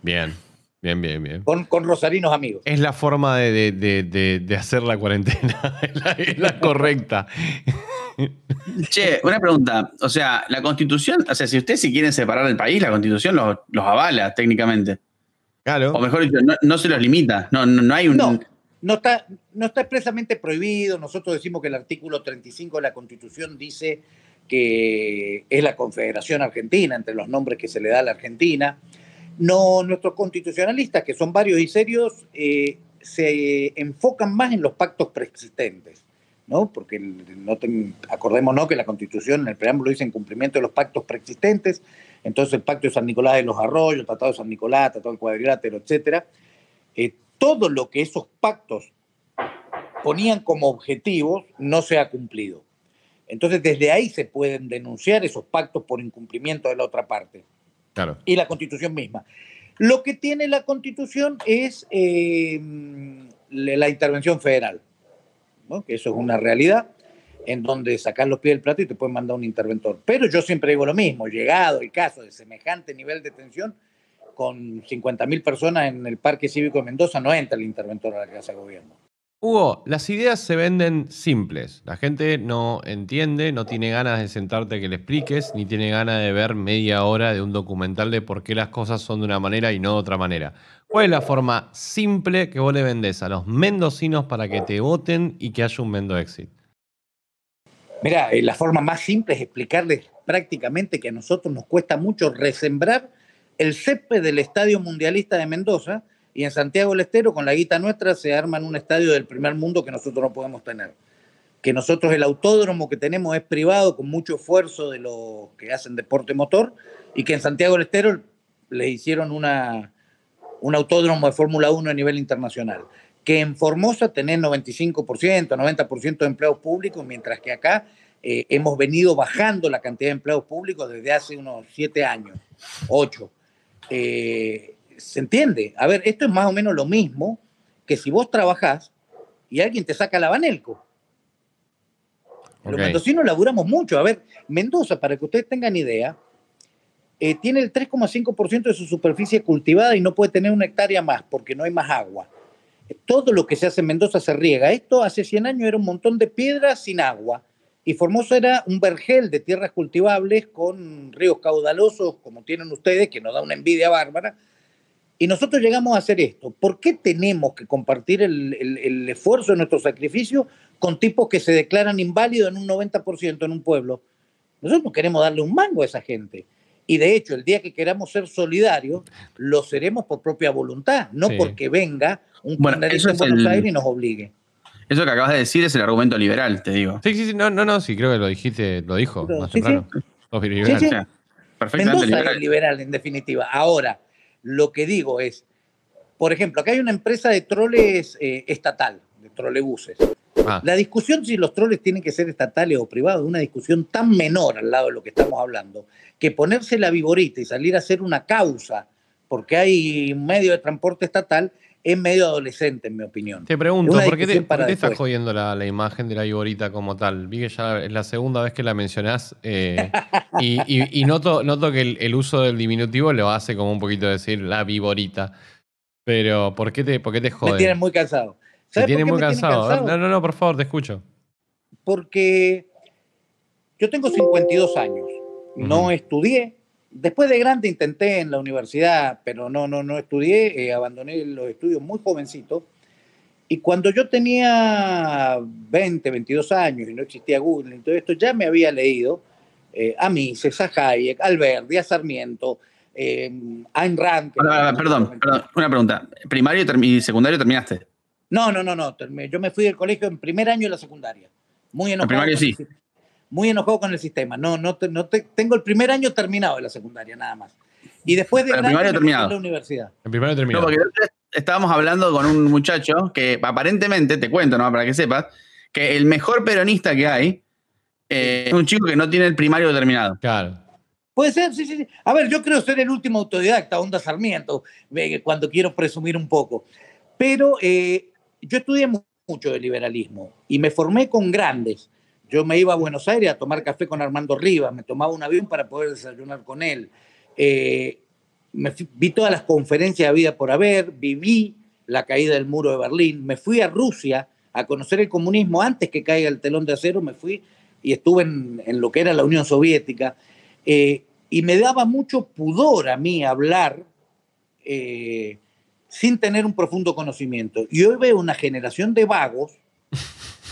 Bien. Bien, bien, bien. Con, con, rosarinos amigos. Es la forma de, hacer la cuarentena, *laughs* es la, correcta. che, una pregunta. O sea, la constitución, o sea, si ustedes si quieren separar el país, la constitución los, avala técnicamente. Claro. O mejor dicho, no, se los limita. No, no, hay un. No, está, no está expresamente prohibido. Nosotros decimos que el artículo 35 de la constitución dice que es la Confederación Argentina, entre los nombres que se le da a la Argentina no, nuestros constitucionalistas, que son varios y serios, eh, se enfocan más en los pactos preexistentes, ¿no? Porque no acordémonos que la Constitución, en el preámbulo dice en cumplimiento de los pactos preexistentes, entonces el pacto de San Nicolás de los Arroyos, el Tratado de San Nicolás, el Tratado del Cuadrilátero, etcétera, eh, todo lo que esos pactos ponían como objetivos no se ha cumplido. Entonces desde ahí se pueden denunciar esos pactos por incumplimiento de la otra parte. Y la constitución misma. Lo que tiene la constitución es eh, la intervención federal, que eso es una realidad, en donde sacas los pies del plato y te pueden mandar un interventor. Pero yo siempre digo lo mismo, llegado el caso de semejante nivel de tensión, con 50.000 personas en el Parque Cívico de Mendoza, no entra el interventor a la Casa de Gobierno. Hugo, las ideas se venden simples. La gente no entiende, no tiene ganas de sentarte que le expliques, ni tiene ganas de ver media hora de un documental de por qué las cosas son de una manera y no de otra manera. ¿Cuál es la forma simple que vos le vendés a los mendocinos para que te voten y que haya un Mendo Exit? Mira, eh, la forma más simple es explicarles prácticamente que a nosotros nos cuesta mucho resembrar el césped del Estadio Mundialista de Mendoza, y en Santiago del Estero, con la guita nuestra, se arman un estadio del primer mundo que nosotros no podemos tener. Que nosotros el autódromo que tenemos es privado, con mucho esfuerzo de los que hacen deporte motor, y que en Santiago del Estero le hicieron una, un autódromo de Fórmula 1 a nivel internacional. Que en Formosa tenés 95%, 90% de empleos públicos, mientras que acá eh, hemos venido bajando la cantidad de empleos públicos desde hace unos 7 años, ocho. Eh, se entiende. A ver, esto es más o menos lo mismo que si vos trabajás y alguien te saca la banelco. Los mendocinos laburamos mucho. A ver, Mendoza, para que ustedes tengan idea, eh, tiene el 3,5% de su superficie cultivada y no puede tener una hectárea más porque no hay más agua. Todo lo que se hace en Mendoza se riega. Esto hace 100 años era un montón de piedras sin agua. Y Formosa era un vergel de tierras cultivables con ríos caudalosos, como tienen ustedes, que nos da una envidia bárbara, y nosotros llegamos a hacer esto. ¿Por qué tenemos que compartir el, esfuerzo de nuestro sacrificio con tipos que se declaran inválidos en un 90% en un pueblo? Nosotros no queremos darle un mango a esa gente. Y de hecho, el día que queramos ser solidarios, lo seremos por propia voluntad, no porque venga un bueno, de Buenos Aires y nos obligue. Eso que acabas de decir es el argumento liberal, te digo. Sí, sí, sí, no, no, no sí, creo que lo dijiste, lo dijo sí, Sí. Mendoza liberal, en definitiva. Ahora, lo que digo es, por ejemplo, acá hay una empresa de troles eh, estatal, de trolebuses. Ah. La discusión si los troles tienen que ser estatales o privados es una discusión tan menor al lado de lo que estamos hablando, que ponerse la vigorita y salir a hacer una causa porque hay un medio de transporte estatal es medio adolescente, en mi opinión. Te pregunto, ¿por qué te, estás jodiendo la, imagen de la Iborita como tal? Vi ya es la segunda vez que la mencionás eh, y, noto, que el, uso del diminutivo lo hace como un poquito decir la Viborita. Pero, ¿por qué te, por te jode? Me tienes muy cansado. Te tienes muy cansado. No, no, no, por favor, te escucho. Porque yo tengo 52 años. No estudié, Después de grande intenté en la universidad, pero no, no, no estudié, eh, abandoné los estudios muy jovencito. Y cuando yo tenía 20, 22 años y no existía Google, entonces todo esto ya me había leído eh, a Mises, a Hayek, Alberti, a Sarmiento, a eh, Ayn Perdón, una pregunta. ¿Primario y secundario terminaste? No, no, no, no. Yo me fui del colegio en primer año de la secundaria. Muy enojado. El primario sí muy enojado con el sistema. No, no, no tengo el primer año terminado de la secundaria, nada más. Y después de terminado. la universidad. El primario terminado. No, porque estábamos hablando con un muchacho que aparentemente, te cuento, ¿no? Para que sepas, que el mejor peronista que hay eh, es un chico que no tiene el primario terminado. Claro. Puede ser, sí, sí, sí. A ver, yo creo ser el último autodidacta, Onda Sarmiento, cuando quiero presumir un poco. Pero eh, yo estudié mucho de liberalismo y me formé con grandes. Yo me iba a Buenos Aires a tomar café con Armando Rivas, me tomaba un avión para poder desayunar con él. Eh, vi todas las conferencias de vida por haber, viví la caída del muro de Berlín, me fui a Rusia a conocer el comunismo antes que caiga el telón de acero, me fui y estuve en, lo que era la Unión Soviética. Eh, y me daba mucho pudor a mí hablar eh, sin tener un profundo conocimiento. Y hoy veo una generación de vagos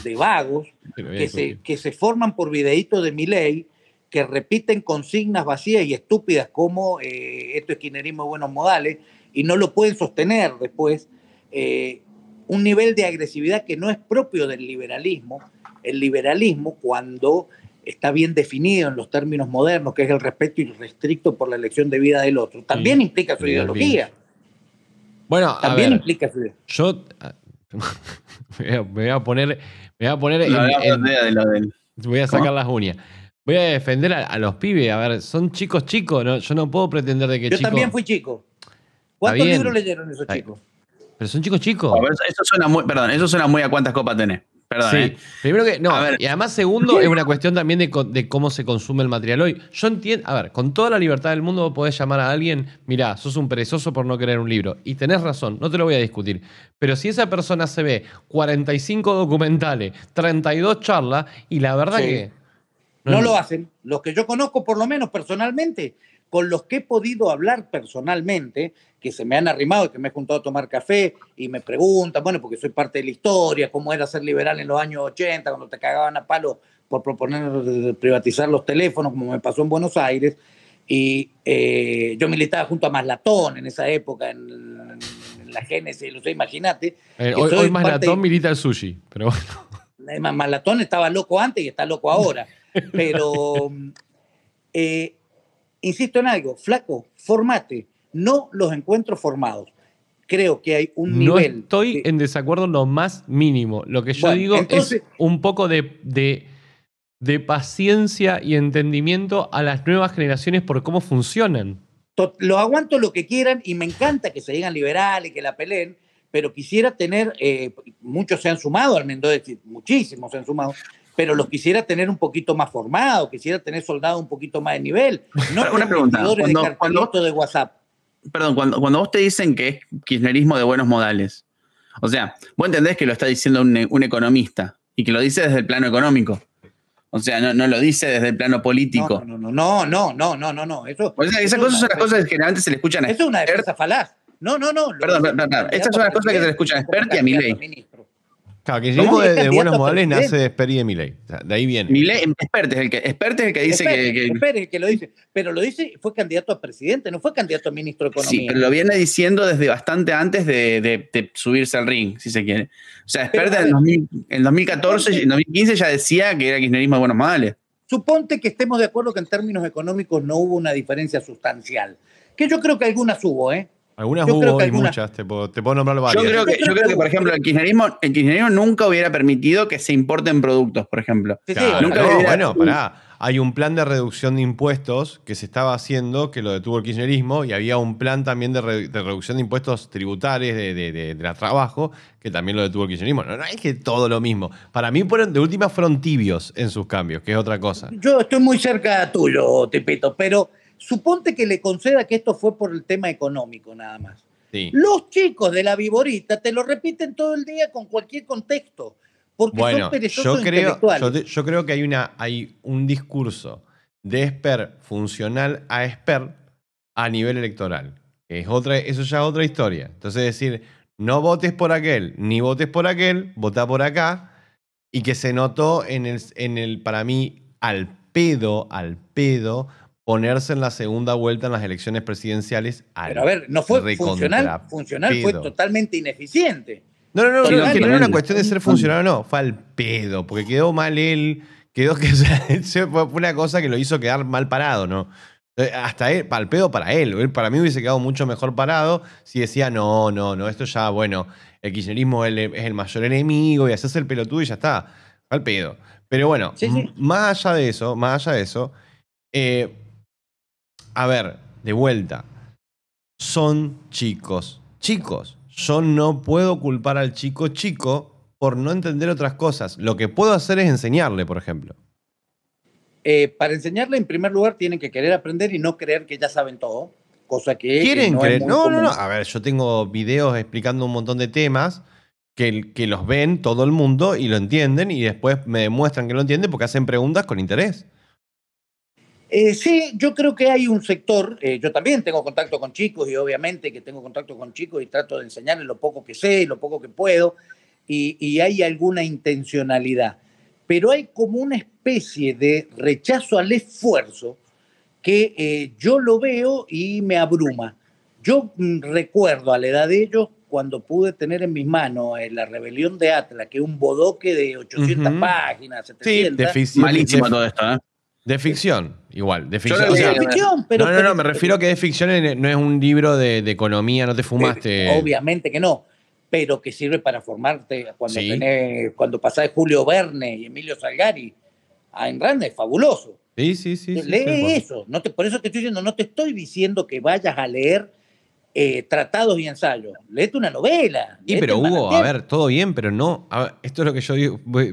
de vagos que se, forman por videitos de mi ley, que repiten consignas vacías y estúpidas como eh, esto es quinerismo de buenos modales y no lo pueden sostener después. Eh, un nivel de agresividad que no es propio del liberalismo. El liberalismo, cuando está bien definido en los términos modernos, que es el respeto irrestricto por la elección de vida del otro, también implica su ideología. Bueno, también implica su ideología. Yo *laughs* me, voy a, poner. Me voy a poner. Voy a sacar las uñas. Voy a defender a, los pibes. A ver, son chicos chicos. yo no puedo pretender de que Yo también fui chico. ¿Cuántos libros leyeron esos chicos? Pero son chicos chicos. eso suena muy, perdón, eso suena muy a cuántas copas tenés. Eh. Primero que. No, y además, segundo, *laughs* es una cuestión también de, cómo se consume el material hoy. Yo entiendo. A ver, con toda la libertad del mundo podés llamar a alguien, mirá, sos un perezoso por no querer un libro. Y tenés razón, no te lo voy a discutir. Pero si esa persona se ve 45 documentales, 32 charlas, y la verdad que. no lo hacen. Los que yo conozco, por lo menos personalmente, con los que he podido hablar personalmente, que se me han arrimado, que me he juntado a tomar café y me preguntan, bueno, porque soy parte de la historia, cómo era ser liberal en los años 80, cuando te cagaban a palo por proponer eh, privatizar los teléfonos, como me pasó en Buenos Aires. Y eh, yo militaba junto a Maslatón en esa época, en, la Génesis, lo sé, imagínate. Eh, hoy, Maslatón milita el sushi, pero bueno. Maslatón estaba loco antes y está loco ahora. *laughs* pero insisto en algo, flaco, formate, no los encuentro formados. Creo que hay un nivel. No estoy en desacuerdo lo más mínimo. Lo que yo digo es un poco de, paciencia y entendimiento a las nuevas generaciones por cómo funcionan. Lo aguanto lo que quieran y me encanta que se digan liberales, que la peleen, pero quisiera tener, eh, muchos se han sumado al Mendoza, muchísimos se han sumado, pero los quisiera tener un poquito más formados, quisiera tener soldados un poquito más de nivel. *laughs* No una pregunta. Cuando, de cuando, de WhatsApp. Perdón, cuando, vos te dicen que es kirchnerismo de buenos modales, o sea, vos entendés que lo está diciendo un, economista y que lo dice desde el plano económico. O sea, no, no, lo dice desde el plano político. No, no, no, no, no, no, no, Eso, o esas cosas son las cosas que generalmente se le escuchan a Eso es una defensa falaz. No, no, no. Perdón, perdón, perdón. Estas son las cosas que se le escuchan a expertos y a mi ley. Claro, que de, buenos modales nace de Esper y de de ahí viene. Miley, es el que, dice que, que... el que lo dice. Pero lo dice, fue candidato a presidente, no fue candidato a ministro de Economía. Sí, pero lo viene diciendo desde bastante antes de, subirse al ring, si se quiere. O sea, Esperte en, el 2014 y en 2015 ya decía que era kirchnerismo de buenos modales. Suponte que estemos de acuerdo que en términos económicos no hubo una diferencia sustancial. Que yo creo que algunas hubo, ¿eh? Algunas hubo y muchas, te puedo, te puedo, nombrar varias. Yo creo, que, por ejemplo, el kirchnerismo, el kirchnerismo nunca hubiera permitido que se importen productos, por ejemplo. Sí, no, Bueno, pará. Hay un plan de reducción de impuestos que se estaba haciendo, que lo detuvo el kirchnerismo, y había un plan también de, reducción de impuestos tributarios de, trabajo, que también lo detuvo el kirchnerismo. No, es que todo lo mismo. Para mí, fueron, de última, fueron tibios en sus cambios, que es otra cosa. Yo estoy muy cerca de tuyo, Tepito, pero Suponte que le conceda que esto fue por el tema económico nada más. Los chicos de la Viborita te lo repiten todo el día con cualquier contexto, porque yo creo, yo, creo que hay, una, hay un discurso de esper funcional a esper a nivel electoral. Es otra, eso ya es otra historia. Entonces decir, no votes por aquel, ni votes por aquel, vota por acá, y que se notó en el, en el para mí, al pedo, al pedo, ponerse en la segunda vuelta en las elecciones presidenciales. Al Pero a ver, no fue funcional, funcional fue totalmente ineficiente. No, no, no, no, que no era una cuestión de ser funcional o no, fue al pedo, porque quedó mal él, quedó que *laughs* fue una cosa que lo hizo quedar mal parado, ¿no? Eh, hasta él, al pedo para él, para mí hubiese quedado mucho mejor parado si decía, no, no, no, esto ya, bueno, el kirchnerismo es el mayor enemigo y haces el pelotudo y ya está, al pedo. Pero bueno, más allá de eso, más allá de eso, eh, a ver, de vuelta, son chicos, chicos. Yo no puedo culpar al chico chico por no entender otras cosas. Lo que puedo hacer es enseñarle, por ejemplo. Eh, para enseñarle, en primer lugar, tienen que querer aprender y no creer que ya saben todo. Cosa que. Quieren no creer. No, no, no. A ver, yo tengo videos explicando un montón de temas que, que los ven todo el mundo y lo entienden y después me demuestran que lo entienden porque hacen preguntas con interés. Eh, sí, yo creo que hay un sector, eh, yo también tengo contacto con chicos y obviamente que tengo contacto con chicos y trato de enseñarles lo poco que sé lo poco que puedo y, hay alguna intencionalidad, pero hay como una especie de rechazo al esfuerzo que eh, yo lo veo y me abruma. Yo mm, recuerdo a la edad de ellos cuando pude tener en mis manos La Rebelión de Atlas, que es un bodoque de 800 páginas, 700. Sí, malísimo todo esto, ¿eh? De ficción, igual. De ficción. No, pero, no, no, me refiero que de ficción no es un libro de, economía, no te eh, fumaste. Obviamente que no, pero que sirve para formarte cuando, pasás de cuando pasás Julio Verne y Emilio Salgari a Enranda, es fabuloso. Sí, sí, sí. Lee eso. No te, por eso te estoy diciendo, no te estoy diciendo que vayas a leer eh, tratados y ensayos. Léete una novela. Y pero Hugo, a ver, todo bien, pero no. esto es lo que yo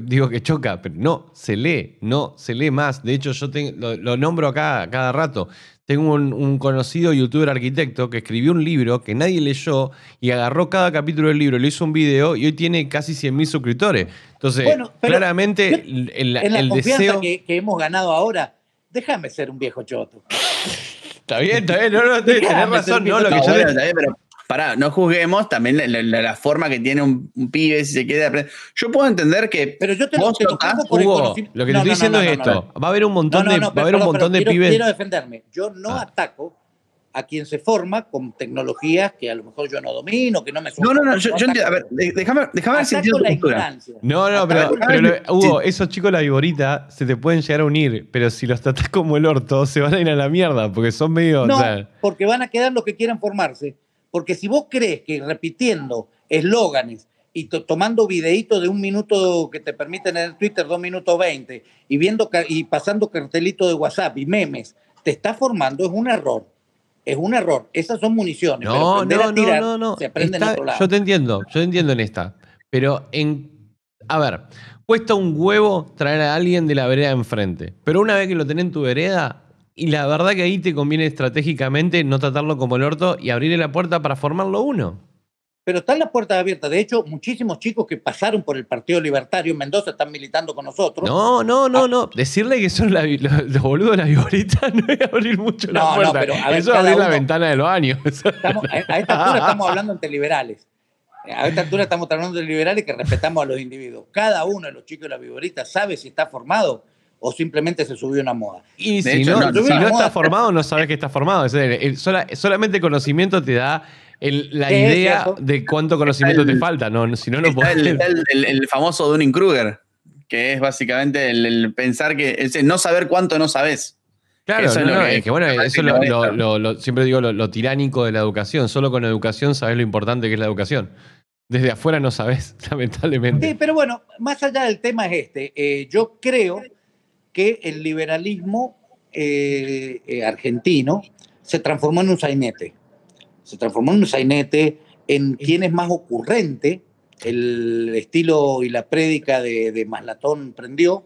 digo, que choca, pero no, se lee, no, se lee más. De hecho, yo lo, nombro acá cada rato. Tengo un, conocido youtuber arquitecto que escribió un libro que nadie leyó y agarró cada capítulo del libro, lo hizo un video y hoy tiene casi mil suscriptores. Entonces, claramente, el, deseo. Que, que hemos ganado ahora, déjame ser un viejo choto. Está bien, está bien, no, no, *laughs* tenés razón, no, lo que yo bien, pero pará, no juzguemos también la, la, forma que tiene un, pibe si se queda Yo puedo entender que Pero yo te vos lo, tocás, por Hugo, lo que te estoy diciendo es esto. Va a haber un montón de va a haber un montón de pibes. Quiero defenderme. Yo no ah. ataco a quien se forma con tecnologías que a lo mejor yo no domino, que no me No, no, no, yo, entiendo. A ver, déjame, déjame la No, no, pero, Hugo, esos chicos la viborita se te pueden llegar a unir, pero si los tratás como el orto, se van a ir a la mierda, porque son medio. No, porque van a quedar los que quieran formarse. Porque si vos crees que repitiendo eslóganes y tomando videitos de un minuto que te permiten en Twitter, dos minutos veinte, y viendo y pasando cartelitos de WhatsApp y memes, te está formando, es un error es un error. Esas son municiones. No, no, no, no, no, Se prende Yo te entiendo, yo te entiendo en esta. Pero en. A ver, cuesta un huevo traer a alguien de la vereda enfrente. Pero una vez que lo tenés en tu vereda, y la verdad que ahí te conviene estratégicamente no tratarlo como el orto y abrirle la puerta para formarlo uno pero están las puertas abiertas. De hecho, muchísimos chicos que pasaron por el Partido Libertario en Mendoza están militando con nosotros. No, no, no, no. Decirle que son los, boludos de la viborita *laughs* no es abrir mucho la puerta. No, Eso es abrir la ventana de los años. a esta altura estamos hablando entre liberales. A esta altura estamos hablando de liberales que respetamos a los individuos. Cada uno de los chicos de la Vivorita sabe si está formado o simplemente se subió una moda. Y si, no, está formado, no sabes que está formado. Es el, solamente conocimiento te da la idea de cuánto conocimiento te falta, ¿no? Si no, El, famoso Dunning-Kruger, que es básicamente el, pensar que, no saber cuánto no sabes. Claro, es, que, bueno, eso es lo, siempre digo lo, tiránico de la educación. Solo con educación sabes lo importante que es la educación. Desde afuera no sabes, *laughs* lamentablemente. Sí, pero bueno, más allá del tema es este. Eh, yo creo que el liberalismo eh, eh, argentino se transformó en un sainete se transformó en un sainete, en quién es más ocurrente, el estilo y la prédica de, de Maslatón prendió,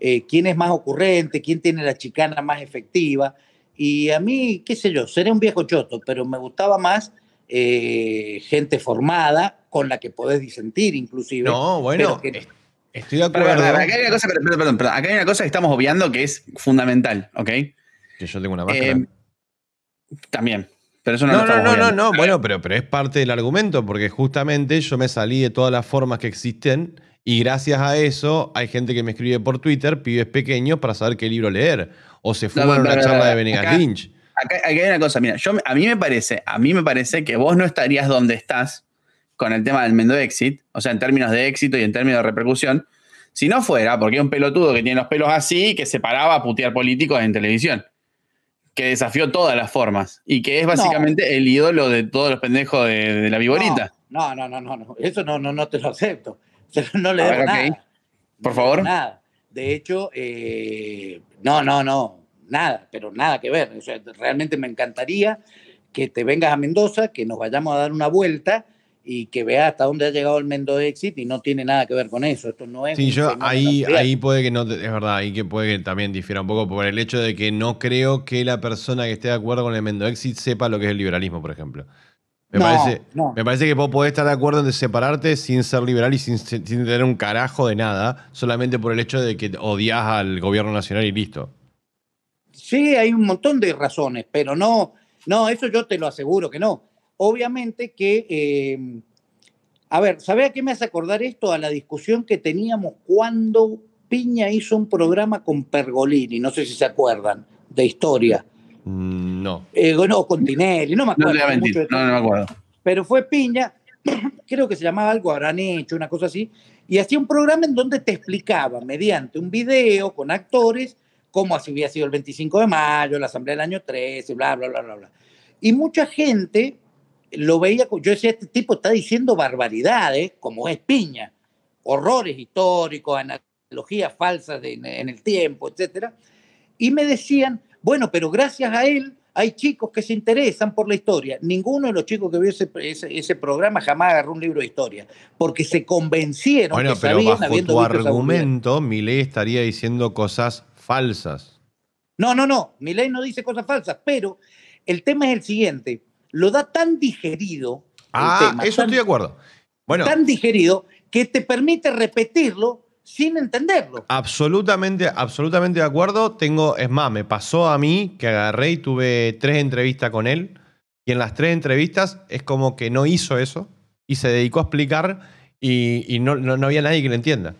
eh, quién es más ocurrente, quién tiene la chicana más efectiva. Y a mí, qué sé yo, seré un viejo choto, pero me gustaba más eh, gente formada, con la que podés disentir inclusive. No, bueno, estoy de acuerdo. acá, hay una cosa, que estamos obviando que es fundamental, ¿ok? Que yo tengo una máscara. Eh, también. Pero eso no, no, no, no, no, bueno, pero, pero es parte del argumento, porque justamente yo me salí de todas las formas que existen y gracias a eso hay gente que me escribe por Twitter, pibes pequeños, para saber qué libro leer. O se fuman una charla de Venegas Lynch. Acá, hay una cosa, mira, a mí me parece, a mí me parece que vos no estarías donde estás con el tema del Mendo Exit, o sea, en términos de éxito y en términos de repercusión, si no fuera porque es un pelotudo que tiene los pelos así y que se paraba a putear políticos en televisión que desafió todas las formas y que es básicamente el ídolo de todos los pendejos de, la viborita. No, no, no, no, eso no, no, no te lo acepto. *laughs* No le debo nada. Por favor. Nada. De hecho, eh, no, no, no, nada, pero nada que ver. realmente me encantaría que te vengas a Mendoza, que nos vayamos a dar una vuelta y que vea hasta dónde ha llegado el Mendoza Exit y no tiene nada que ver con eso. Esto no es. Sí, yo ahí, ahí puede que no, es verdad, ahí que puede que también difiera un poco por el hecho de que no creo que la persona que esté de acuerdo con el Mendoza Exit sepa lo que es el liberalismo, por ejemplo. Me, parece, me parece que vos podés estar de acuerdo en separarte sin ser liberal y sin, sin, tener un carajo de nada, solamente por el hecho de que odias al gobierno nacional y listo. Sí, hay un montón de razones, pero no, no, eso yo te lo aseguro que no. Obviamente que, em, a ver, sabía a qué me hace acordar esto? A la discusión que teníamos cuando Piña hizo un programa con Pergolini, no sé si se acuerdan, de historia. Mm, no. Eh, con Tinelli, no me acuerdo. No, no, me acuerdo. Pero fue Piña, *clears throat* creo que se llamaba algo, habrán hecho, una cosa así, y hacía un programa en donde te explicaba, mediante un video con actores, cómo así había sido el 25 de mayo, la asamblea del año 13, bla, bla, bla, bla, bla. Y mucha gente lo veía, yo decía, este tipo está diciendo barbaridades, ¿eh? como es piña, horrores históricos, analogías falsas en el tiempo, etc. Y me decían, bueno, pero gracias a él hay chicos que se interesan por la historia. Ninguno de los chicos que vio ese, programa jamás agarró un libro de historia, porque se convencieron. Bueno, que pero bajo tu argumento, ley estaría diciendo cosas falsas. No, no, no, ley no dice cosas falsas, pero el tema es el siguiente lo da tan digerido. Ah, eso estoy de acuerdo. Bueno. Tan digerido que te permite repetirlo sin entenderlo. Absolutamente, absolutamente de acuerdo. Tengo, es más, me pasó a mí que agarré y tuve tres entrevistas con él. Y en las tres entrevistas es como que no hizo eso y se dedicó a explicar y, no, no, había nadie que le entienda.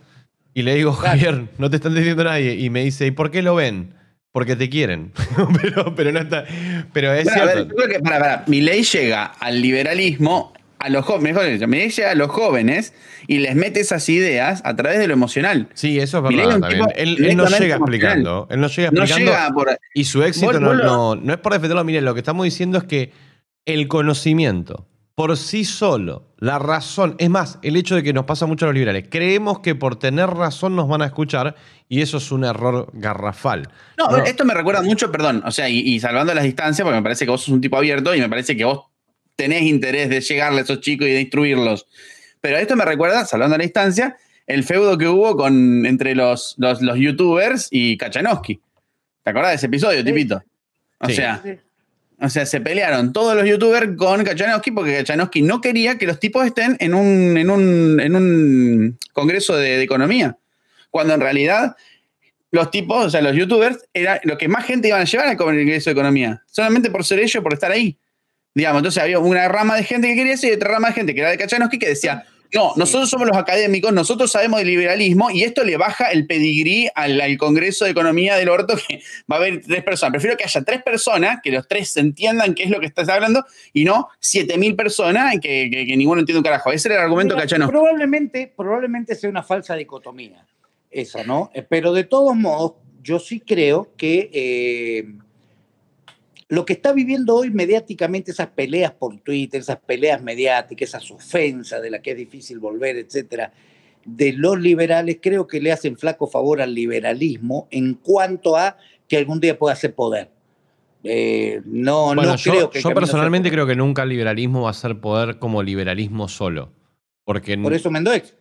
Y le digo, Javier, no te está diciendo nadie. Y me dice, ¿y por qué lo ven? porque te quieren. *laughs* pero, pero no está. Pero es cierto. Ver, creo para, para, mi ley llega al liberalismo, a los jóvenes, mi ley llega a los jóvenes y les mete esas ideas a través de lo emocional. Sí, eso es verdad él, no llega explicando. Él no llega explicando. y su éxito no, es por defenderlo. Mire, lo que estamos diciendo es que el conocimiento por sí solo, la razón, es más, el hecho de que nos pasa mucho a los liberales, creemos que por tener razón nos van a escuchar y eso es un error garrafal. No, esto me recuerda mucho, perdón, o sea, y, salvando las distancias, porque me parece que vos sos un tipo abierto y me parece que vos tenés interés de llegarle a esos chicos y de instruirlos. Pero esto me recuerda, salvando la distancia, el feudo que hubo con, entre los, los, youtubers y Kachanowski. ¿Te acordás de ese episodio, tipito? O sea. O sea, se pelearon todos los youtubers con Kachanowski porque Kachanowski no quería que los tipos estén en un, en un, congreso de economía cuando en realidad los tipos, o sea, los youtubers, era lo que más gente iban a llevar al Congreso de Economía, solamente por ser ellos, por estar ahí. Digamos, entonces había una rama de gente que quería eso y otra rama de gente que era de cachanos que decía, no, nosotros somos los académicos, nosotros sabemos de liberalismo y esto le baja el pedigrí al, Congreso de Economía del Orto que va a haber tres personas. Prefiero que haya tres personas, que los tres entiendan qué es lo que estás hablando y no siete mil personas que, ninguno entiende un carajo. Ese era el argumento de cachano. Probablemente, probablemente sea una falsa dicotomía esa, ¿no? Eh, pero de todos modos, yo sí creo que eh, lo que está viviendo hoy mediáticamente, esas peleas por Twitter, esas peleas mediáticas, esas ofensas de la que es difícil volver, etcétera, de los liberales, creo que le hacen flaco favor al liberalismo en cuanto a que algún día pueda ser poder. Eh, no, no yo, creo Yo personalmente creo que nunca el liberalismo va a ser poder como liberalismo solo. Porque por eso Mendoza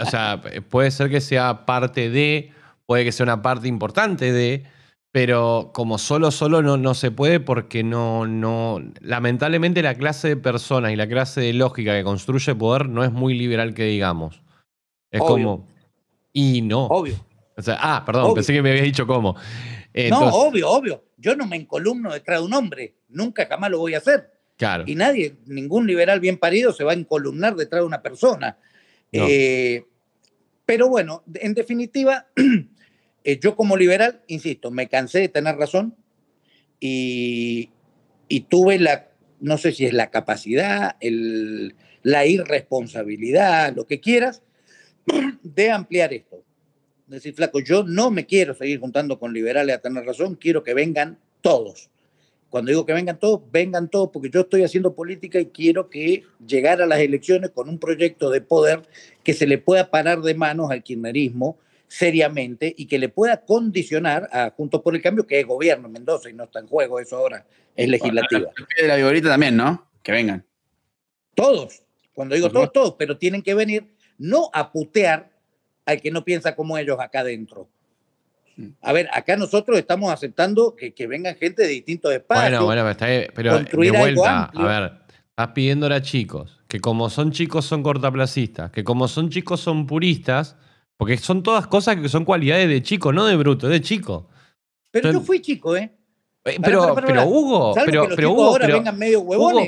o sea, puede ser que sea parte de, puede que sea una parte importante de, pero como solo, solo no, no se puede porque no, no, lamentablemente la clase de personas y la clase de lógica que construye poder no es muy liberal que digamos. Es como, y no. Obvio. O sea, ah, perdón, pensé que me había dicho cómo. no, obvio, obvio. Yo no me encolumno detrás de un hombre. Nunca jamás lo voy a hacer. Claro. Y nadie, ningún liberal bien parido se va a encolumnar detrás de una persona. Eh, pero bueno, en definitiva, *clears throat* eh, yo como liberal, insisto, me cansé de tener razón y, tuve la, no sé si es la capacidad, la irresponsabilidad, lo que quieras, *clears throat* de ampliar esto. Decir, flaco, yo no me quiero seguir juntando con liberales a tener razón, quiero que vengan todos. Cuando digo que vengan todos, vengan todos, porque yo estoy haciendo política y quiero que llegar a las elecciones con un proyecto de poder que se le pueda parar de manos al kirchnerismo seriamente y que le pueda condicionar a Juntos por el Cambio, que es gobierno en Mendoza y no está en juego eso ahora, es legislativa. la también, ¿no? Que vengan. Todos, cuando digo todos, todos, pero tienen que venir no a putear al que no piensa como ellos acá adentro, a ver, acá nosotros estamos aceptando que, vengan gente de distintos espacios. Bueno, bueno, pero, está, de vuelta, a ver, estás pidiéndole a chicos que como son chicos son cortaplacistas, que como son chicos son puristas, porque son todas cosas que son cualidades de chico, no de bruto, de chico. Pero yo fui chico, ¿eh? Eh, pero, pero, Hugo, pero, pero Hugo,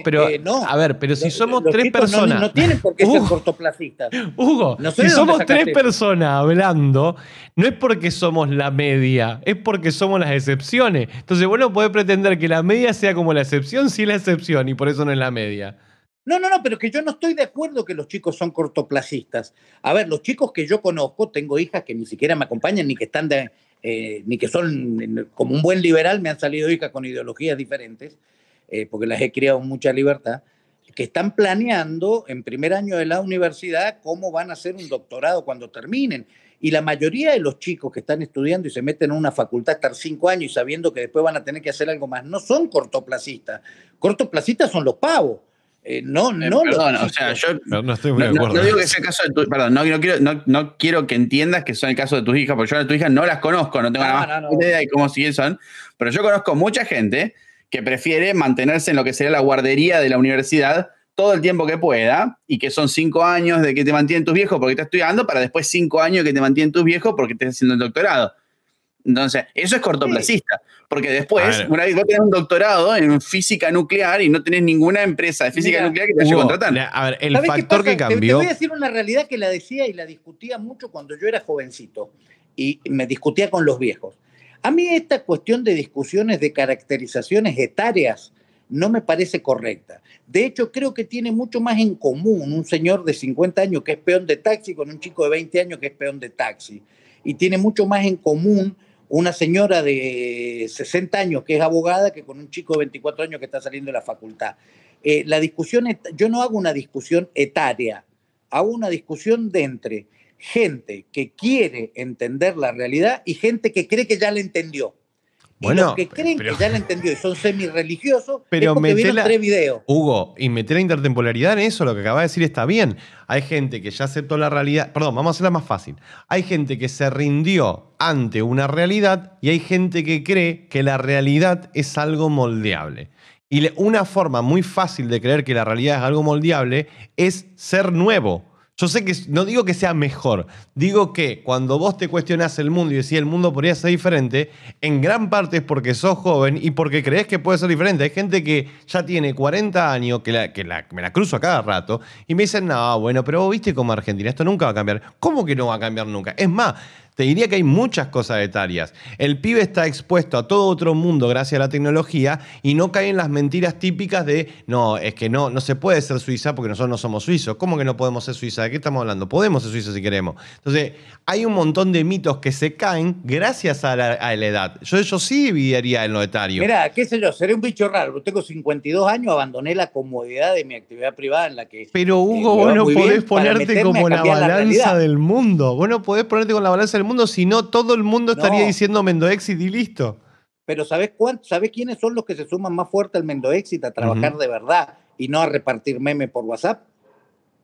pero, eh, no. a ver, pero si somos tres personas, no, tienen por qué ser cortoplacistas. *laughs* Hugo, si somos tres personas hablando, no es porque somos la media, es porque somos las excepciones. Entonces, bueno no podés pretender que la media sea como la excepción si es la excepción y por eso no es la media. No, no, no, pero que yo no estoy de acuerdo que los chicos son cortoplacistas. A ver, los chicos que yo conozco, tengo hijas que ni siquiera me acompañan ni que están de, eh, ni que son, como un buen liberal, me han salido hijas con ideologías diferentes, eh, porque las he criado con mucha libertad, que están planeando en primer año de la universidad cómo van a hacer un doctorado cuando terminen. Y la mayoría de los chicos que están estudiando y se meten en una facultad estar cinco años y sabiendo que después van a tener que hacer algo más, no son cortoplacistas. Cortoplacistas son los pavos eh, eh, no, no. o sea, yo no digo que sea el caso de tu, perdón, no, quiero, no, no, quiero que entiendas que son el caso de tus hijas, porque yo a tus hijas no las conozco, no tengo nada idea de cómo siguen son, pero yo conozco mucha gente que prefiere mantenerse en lo que sería la guardería de la universidad todo el tiempo que pueda y que son cinco años de que te mantienen tus viejos porque estás estudiando para después cinco años que te mantienen tus viejos porque estás haciendo el doctorado. Entonces, eso es cortoplacista, porque después, una vez vos tenés un doctorado en física nuclear y no tenés ninguna empresa de física nuclear que te haya A ver, el factor que cambió. te voy a decir una realidad que la decía y la discutía mucho cuando yo era jovencito y me discutía con los viejos. A mí esta cuestión de discusiones de caracterizaciones etarias no me parece correcta. De hecho, creo que tiene mucho más en común un señor de 50 años que es peón de taxi con un chico de 20 años que es peón de taxi. Y tiene mucho más en común una señora de 60 años que es abogada que con un chico de 24 años que está saliendo de la facultad. Eh, la discusión, yo no hago una discusión etaria, hago una discusión de entre gente que quiere entender la realidad y gente que cree que ya la entendió. Bueno, los que creen que ya lo entendió y son semi-religiosos, *laughs* pero es Hugo, y meter la intertemporalidad en eso, lo que acaba de decir está bien. Hay gente que ya aceptó la realidad. Perdón, vamos a hacerla más fácil. Hay gente que se rindió ante una realidad y hay gente que cree que la realidad es algo moldeable. Y una forma muy fácil de creer que la realidad es algo moldeable es ser nuevo yo sé que no digo que sea mejor, digo que cuando vos te cuestionás el mundo y decís el mundo podría ser diferente, en gran parte es porque sos joven y porque crees que puede ser diferente. Hay gente que ya tiene 40 años, que, la, que me la cruzo a cada rato, y me dicen, no, bueno, pero vos viste como Argentina, esto nunca va a cambiar. ¿Cómo que no va a cambiar nunca? Es más, te diría que hay muchas cosas etarias. El pibe está expuesto a todo otro mundo gracias a la tecnología y no caen las mentiras típicas de, no, es que no, no se puede ser Suiza porque nosotros no somos suizos. ¿Cómo que no podemos ser Suiza? ¿De qué estamos hablando? Podemos ser suiza si queremos. Entonces, hay un montón de mitos que se caen gracias a la, edad. Yo, yo sí viviría en lo etario. Mira, qué sé yo, seré un bicho raro. Tengo 52 años, abandoné la comodidad de mi actividad privada en la que... Pero eh, Hugo, bueno vos no podés ponerte como la balanza del mundo. Vos no podés ponerte con la balanza del mundo, si no, todo el mundo estaría diciendo Mendoexit y listo. Pero ¿sabes, cuánto, ¿sabes quiénes son los que se suman más fuerte al Mendoexit a trabajar de verdad y no a repartir meme por WhatsApp?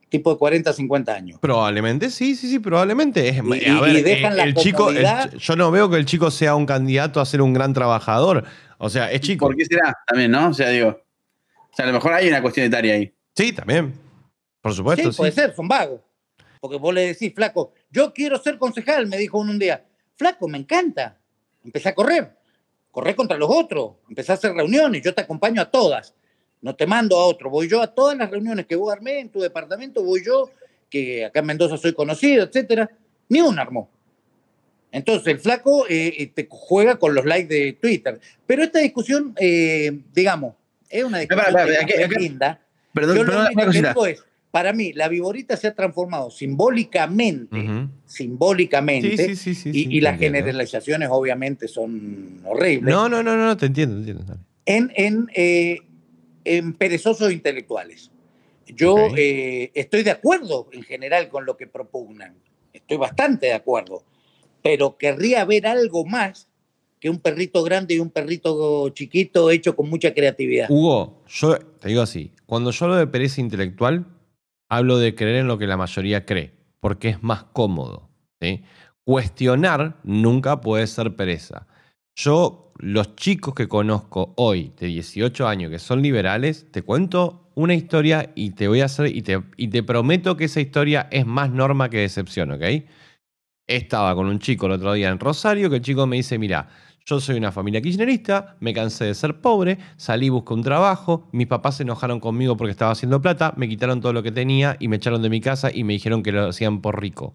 Tipo de 40, 50 años. Probablemente, sí, sí, sí, probablemente. y, dejan eh, la chico, yo no veo que el chico sea un candidato a ser un gran trabajador. O sea, es chico. ¿Por qué será? También, ¿no? O sea, digo. O sea, a lo mejor hay una cuestión etaria ahí. Sí, también. Por supuesto. Sí, sí. puede ser, son vagos. Porque vos le decís, flaco, yo quiero ser concejal, me dijo uno un día. Flaco, me encanta. Empecé a correr, Corré contra los otros, empecé a hacer reuniones, yo te acompaño a todas, no te mando a otro, voy yo a todas las reuniones que vos armé en tu departamento, voy yo, que acá en Mendoza soy conocido, etcétera. Ni un armó. Entonces, el flaco eh, eh, te juega con los likes de Twitter. Pero esta discusión, eh, digamos, es una discusión linda. Perdón, para mí, la viborita se ha transformado simbólicamente, simbólicamente, y, las generalizaciones obviamente son horribles. No, no, no, no, te entiendo, entiendo. En, en, eh, en perezosos intelectuales. Yo eh, estoy de acuerdo en general con lo que propugnan, estoy bastante de acuerdo, pero querría ver algo más que un perrito grande y un perrito chiquito hecho con mucha creatividad. Hugo, yo te digo así, cuando yo hablo de pereza intelectual, Hablo de creer en lo que la mayoría cree, porque es más cómodo. Cuestionar nunca puede ser pereza. Yo, los chicos que conozco hoy de 18 años que son liberales, te cuento una historia y te voy a hacer y y te prometo que esa historia es más norma que decepción, ¿ok? Estaba con un chico el otro día en Rosario que el chico me dice, mira, yo soy una familia kirchnerista, me cansé de ser pobre, salí, busqué un trabajo, mis papás se enojaron conmigo porque estaba haciendo plata, me quitaron todo lo que tenía y me echaron de mi casa y me dijeron que lo hacían por rico.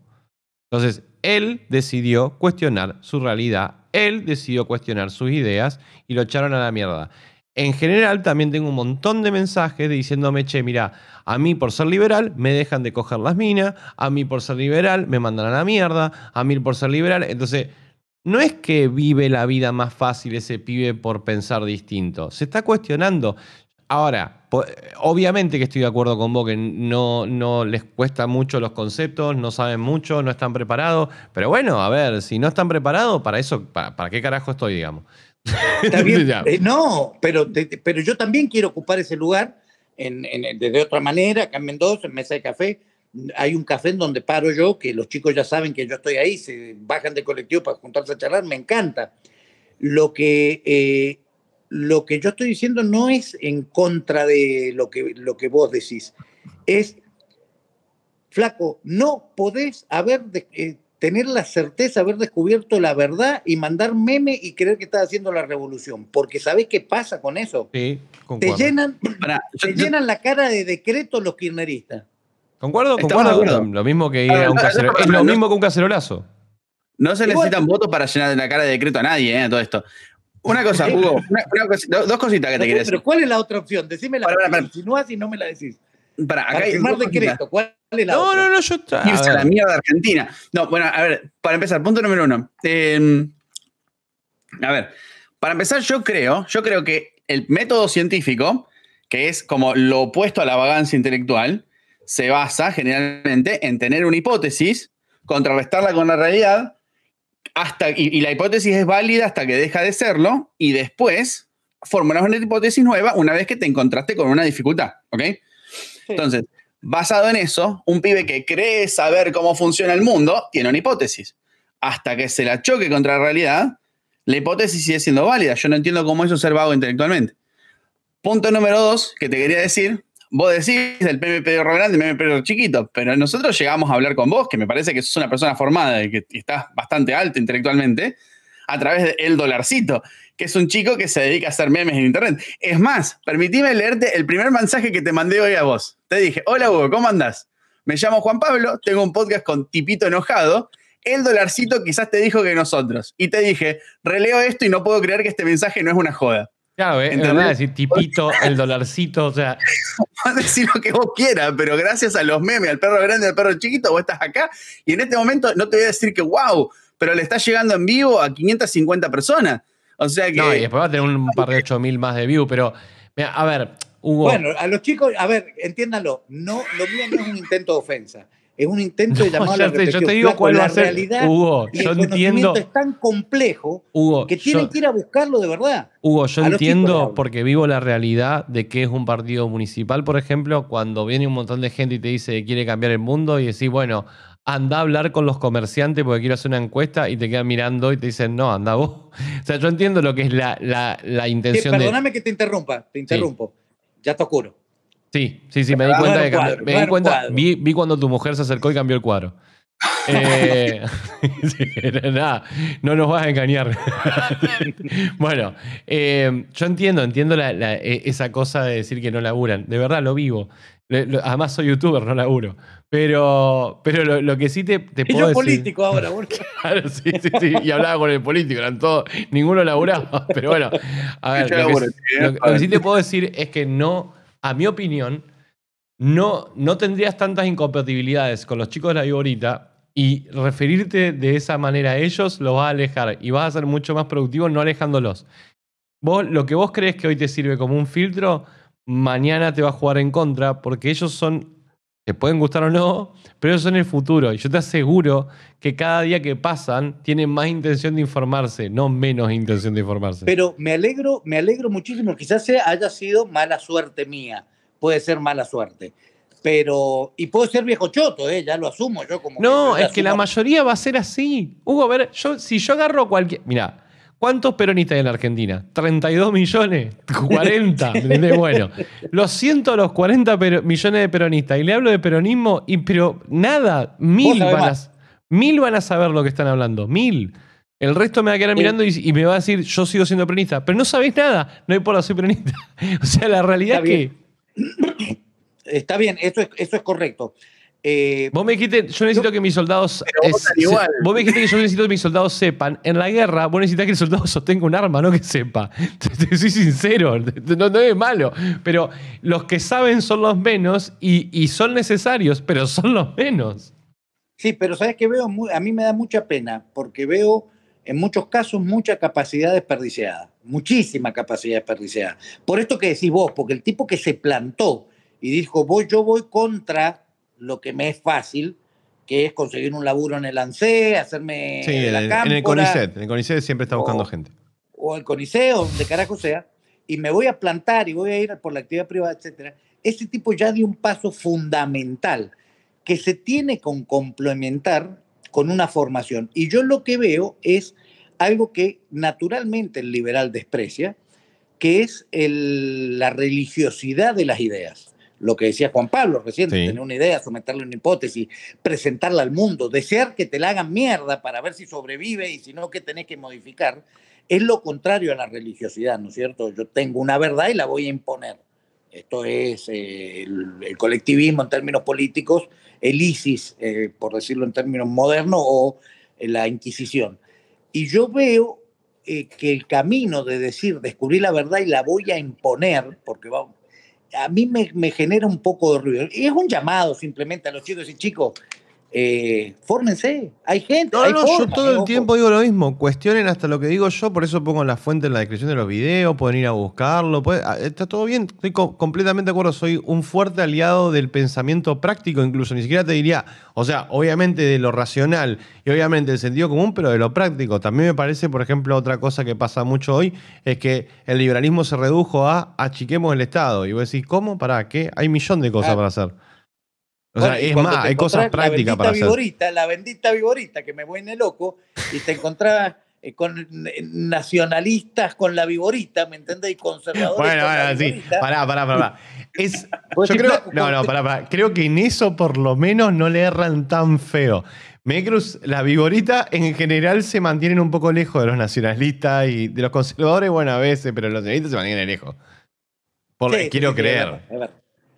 Entonces, él decidió cuestionar su realidad, él decidió cuestionar sus ideas y lo echaron a la mierda. En general, también tengo un montón de mensajes diciéndome, che, mira, a mí por ser liberal me dejan de coger las minas, a mí por ser liberal me mandan a la mierda, a mí por ser liberal, entonces no es que vive la vida más fácil ese pibe por pensar distinto, se está cuestionando. Ahora, obviamente que estoy de acuerdo con vos que no, no les cuesta mucho los conceptos, no saben mucho, no están preparados, pero bueno, a ver, si no están preparados, para eso, para, qué carajo estoy, digamos. *laughs* Eh, no, pero, pero yo también quiero ocupar ese lugar de otra manera, acá dos, Mendoza, en Mesa de Café, hay un café en donde paro yo, que los chicos ya saben que yo estoy ahí, se bajan del colectivo para juntarse a charlar, me encanta. Lo que, eh, lo que yo estoy diciendo no es en contra de lo que, lo que vos decís, es, flaco, no podés haber, eh, tener la certeza, haber descubierto la verdad y mandar meme y creer que estás haciendo la revolución, porque ¿sabés qué pasa con eso? Sí, te llenan, te llenan la cara de decreto los kirchneristas. Concuerdo, concuerdo. Lo mismo que ir a un cacerolazo. Es lo mismo que un cacerolazo. No se necesitan votos para llenar la cara de decreto a nadie, ¿eh? Todo esto. Una cosa, Hugo, dos, cositas que te quieres. decir. Pero ¿cuál es la otra opción? Decímela. Para, para, no y no me la decís. Para, acá firmar decreto, ¿cuál es la no, otra? No, no, yo... A Irse a, la mierda de Argentina. No, bueno, a ver, para empezar, punto número uno. Em, a ver, para empezar, yo creo, yo creo que el método científico, que es como lo opuesto a la vagancia intelectual, se basa generalmente en tener una hipótesis, contrarrestarla con la realidad, hasta, y, la hipótesis es válida hasta que deja de serlo, y después formulas una hipótesis nueva una vez que te encontraste con una dificultad, Entonces, basado en eso, un pibe que cree saber cómo funciona el mundo tiene una hipótesis. Hasta que se la choque contra la realidad, la hipótesis sigue siendo válida. Yo no entiendo cómo es ser vago intelectualmente. Punto número dos que te quería decir Vos decís el PMP de grande, el PMP chiquito, pero nosotros llegamos a hablar con vos, que me parece que sos una persona formada y que estás bastante alta intelectualmente, a través de El Dolarcito, que es un chico que se dedica a hacer memes en internet. Es más, permitime leerte el primer mensaje que te mandé hoy a vos. Te dije, hola Hugo, ¿cómo andás? Me llamo Juan Pablo, tengo un podcast con Tipito Enojado. El Dolarcito quizás te dijo que nosotros. Y te dije, releo esto y no puedo creer que este mensaje no es una joda. Claro, es eh, decir tipito, el dolarcito, o sea. Vas a decir lo que vos quieras, pero gracias a los memes, al perro grande, al perro chiquito, vos estás acá. Y en este momento no te voy a decir que wow, pero le estás llegando en vivo a 550 personas. O sea que. No, y después va a tener un par de 8000 más de view, pero. a ver, Hugo. Bueno, a los chicos, a ver, entiéndanlo, no, lo mío no es un intento de ofensa. Es un intento de llamar a la reflexión. Yo te digo cuál va a ser, realidad Hugo, yo el entiendo. es tan complejo que tienen que ir a buscarlo de verdad. Hugo, yo entiendo porque vivo la realidad de que es un partido municipal, por ejemplo, cuando viene un montón de gente y te dice que quiere cambiar el mundo y decís, bueno, anda a hablar con los comerciantes porque quiero hacer una encuesta y te quedan mirando y te dicen, no, anda vos. *laughs* O sea, yo entiendo lo que es la, la, la intención. perdóname que te interrumpa, te interrumpo. Ya te oscuro. Sí, sí, sí, me di cuenta. De cuadro, me di cuenta vi, cuando tu mujer se acercó y cambió el cuadro. *laughs* Eh, *laughs* nada, no nos vas a engañar. *laughs* bueno, eh, yo entiendo, entiendo e, esa cosa de decir que no laburan. De verdad, lo vivo. Además soy youtuber, no laburo. Pero, pero lo, que sí te, te puedo yo político ahora, claro, sí, sí, sí. Y hablaba con el político, eran todos... Ninguno laburaba, pero bueno. A ver, lo que sí te puedo decir es que no a mi opinión, no, no tendrías tantas incompatibilidades con los chicos de la Viborita y referirte de esa manera a ellos los va a alejar y vas a ser mucho más productivo no alejándolos. Vos, lo que vos crees que hoy te sirve como un filtro, mañana te va a jugar en contra porque ellos son te pueden gustar o no, pero eso es en el futuro. Y yo te aseguro que cada día que pasan tienen más intención de informarse, no menos intención de informarse. Pero me alegro, me alegro muchísimo. Quizás haya sido mala suerte mía. Puede ser mala suerte pero y puede ser viejo choto, ¿eh? ya lo asumo yo como No, es que la mayoría va a ser así. Hugo, a ver, yo si yo agarro cualquier, mira, ¿Cuántos peronistas hay en la Argentina? ¿32 millones? ¿40? *laughs* bueno, los siento a los 40 millones de peronistas y le hablo de peronismo, pero nada, mil van, a, mil van a saber lo que están hablando, mil. El resto me va a quedar eh. mirando y, me va a decir, yo sigo siendo peronista, pero no sabéis nada, no por hay qué ser peronista. *laughs* o sea, la realidad es que... *coughs* Está bien, es, eso es correcto. Eh, vos me dijiste, yo necesito que mis soldados. yo necesito que mis soldados sepan. En la guerra, vos necesitas que el soldado *laughs* sostenga un arma, no que sepa. *laughs* Te, soy sincero, no, es malo. Pero los que saben son los menos y, son necesarios, pero son los menos. Sí, pero sabes que veo, a mí me da mucha pena, porque veo en muchos casos mucha capacidad desperdiciada, muchísima capacidad desperdiciada. Por esto que decís vos, porque el tipo que se plantó y dijo, yo voy contra lo que me es fácil, que es conseguir un laburo en el ANSE, hacerme la en, el CONICET. En el CONICET siempre está buscando gente. O el CONICET, o donde carajo sea, y me voy a plantar y voy a ir por la actividad privada, etcétera. Ese tipo ya dio un paso fundamental que se tiene con complementar con una formación. Y yo lo que veo es algo que naturalmente el liberal desprecia, que es la religiosidad de las ideas lo que decía Juan Pablo recién, tener una idea, someterle una hipótesis, presentarla al mundo, desear que te la hagan mierda para ver si sobrevive y si no, que tenés que modificar, es lo contrario a la religiosidad, ¿no es cierto? Yo tengo una verdad y la voy a imponer. Esto es eh, el, colectivismo en términos políticos, el ISIS, eh, por decirlo en términos modernos, o eh, la Inquisición. Y yo veo que el camino de decir, descubrí la verdad y la voy a imponer, porque vamos, a mí me, genera un poco de ruido. Y es un llamado simplemente a los chicos y chicos, eh, fórmense, hay gente. hay yo todo el tiempo digo lo mismo, cuestionen hasta lo que digo yo, por eso pongo la fuente en la descripción de los videos, pueden ir a buscarlo, ah, está todo bien, estoy completamente de acuerdo, soy un fuerte aliado del pensamiento práctico, incluso ni siquiera te diría, o sea, obviamente de lo racional y obviamente del sentido común, pero de lo práctico. También me parece, por ejemplo, otra cosa que pasa mucho hoy es que el liberalismo se redujo a achiquemos el Estado. Y vos decís, ¿cómo? ¿Para qué? Hay millón de cosas para hacer. O sea, es más, hay cosas prácticas para La bendita viborita, que me vuelve loco, y te encontrás eh, con eh, nacionalistas con la viborita, ¿me entiendes? Y conservadores bueno, bueno, sí. Pará, pará, pará. Es, *laughs* yo creo, no, no, pará, pará. Creo que en eso por lo menos no le erran tan feo. Mecruz, la viborita en general se mantienen un poco lejos de los nacionalistas y de los conservadores, bueno, a veces, pero los nacionalistas se mantienen lejos. Por, que quiero creer.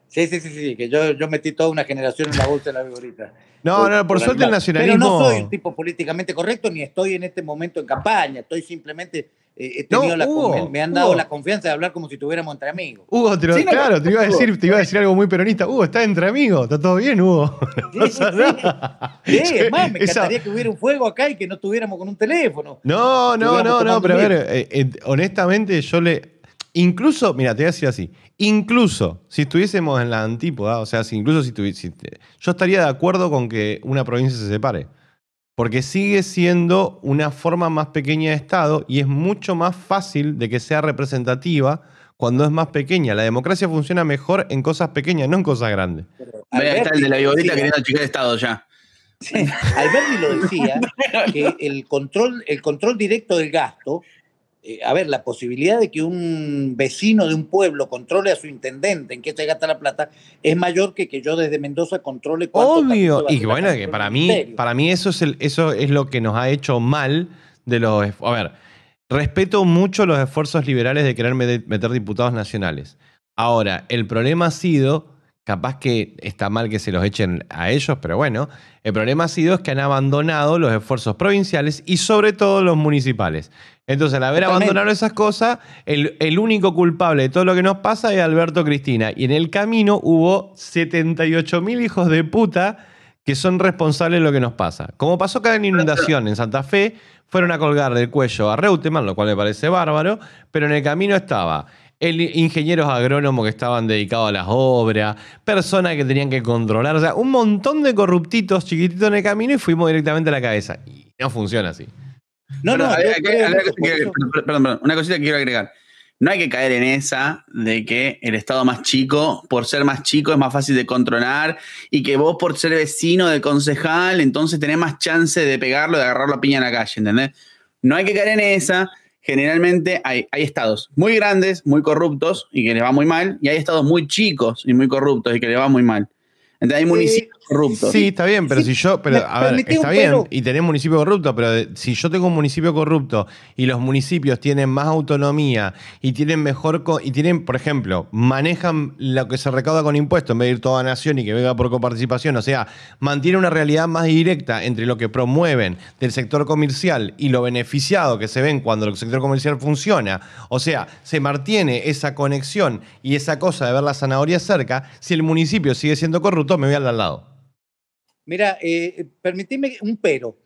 Sí, sí, sí, sí, que yo, yo metí toda una generación en la bolsa de la vigorita. No, no, por, suerte el nacionalismo. Pero no soy un tipo políticamente correcto ni estoy en este momento en campaña, estoy simplemente eh, he tenido no, la, Hugo, me han dado la confianza de hablar como si estuviéramos entre amigos. Hugo, te claro, te iba a decir, te iba a decir algo muy peronista. Hugo, estás entre amigos, está todo bien, Hugo. *laughs* Sí, sí. sí, es más, me encantaría que hubiera un fuego acá y que no estuviéramos con un teléfono. No, no, no, no, pero a ver, eh, eh, honestamente yo le... Incluso, mira, te voy a decir así, Incluso si estuviésemos en la antípoda, o sea, si incluso si yo estaría de acuerdo con que una provincia se separe, porque sigue siendo una forma más pequeña de Estado y es mucho más fácil de que sea representativa cuando es más pequeña. La democracia funciona mejor en cosas pequeñas, no en cosas grandes. Ahí está el de la al queriendo de Estado ya. Sí, Alberti lo decía, *laughs* que control, el control directo del gasto eh, a ver, la posibilidad de que un vecino de un pueblo controle a su intendente en qué se gasta la plata es mayor que que yo desde Mendoza controle Obvio, y bueno, que para mí, para mí eso es, eso es lo que nos ha hecho mal de los... A ver, respeto mucho los esfuerzos liberales de querer meter diputados nacionales. Ahora, el problema ha sido Capaz que está mal que se los echen a ellos, pero bueno, el problema ha sido es que han abandonado los esfuerzos provinciales y sobre todo los municipales. Entonces, al haber abandonado esas cosas, el, el, único culpable de todo lo que nos pasa es Alberto Cristina. Y en el camino hubo 78 mil hijos de puta que son responsables de lo que nos pasa. Como pasó cada inundación en Santa Fe, fueron a colgar del cuello a Reutemann, lo cual me parece bárbaro, pero en el camino estaba ingenieros agrónomos que estaban dedicados a las obras, personas que tenían que controlar, o sea, un montón de corruptitos chiquititos en el camino y fuimos directamente a la cabeza. Y no funciona así. No, no, perdón, una cosita que quiero agregar. No hay que caer en esa de que el estado más chico, por ser más chico, es más fácil de controlar y que vos por ser vecino De concejal, entonces tenés más chance de pegarlo, de agarrar la piña en la calle, ¿entendés? No hay que caer en esa, generalmente hay, hay, estados muy grandes, muy corruptos y que les va muy mal, y hay estados muy chicos y muy corruptos y que les va muy mal. Entonces hay municipios Sí, está bien, pero si yo. Pero, a ver, está bien, y tenés municipio corrupto, pero si yo tengo un municipio corrupto y los municipios tienen más autonomía y tienen mejor. y tienen, por ejemplo, manejan lo que se recauda con impuestos en vez de ir toda nación y que venga por coparticipación, o sea, mantiene una realidad más directa entre lo que promueven del sector comercial y lo beneficiado que se ven cuando el sector comercial funciona. O sea, se mantiene esa conexión y esa cosa de ver la zanahoria cerca, si el municipio sigue siendo corrupto, me voy al lado. Mira, eh, eh un pero.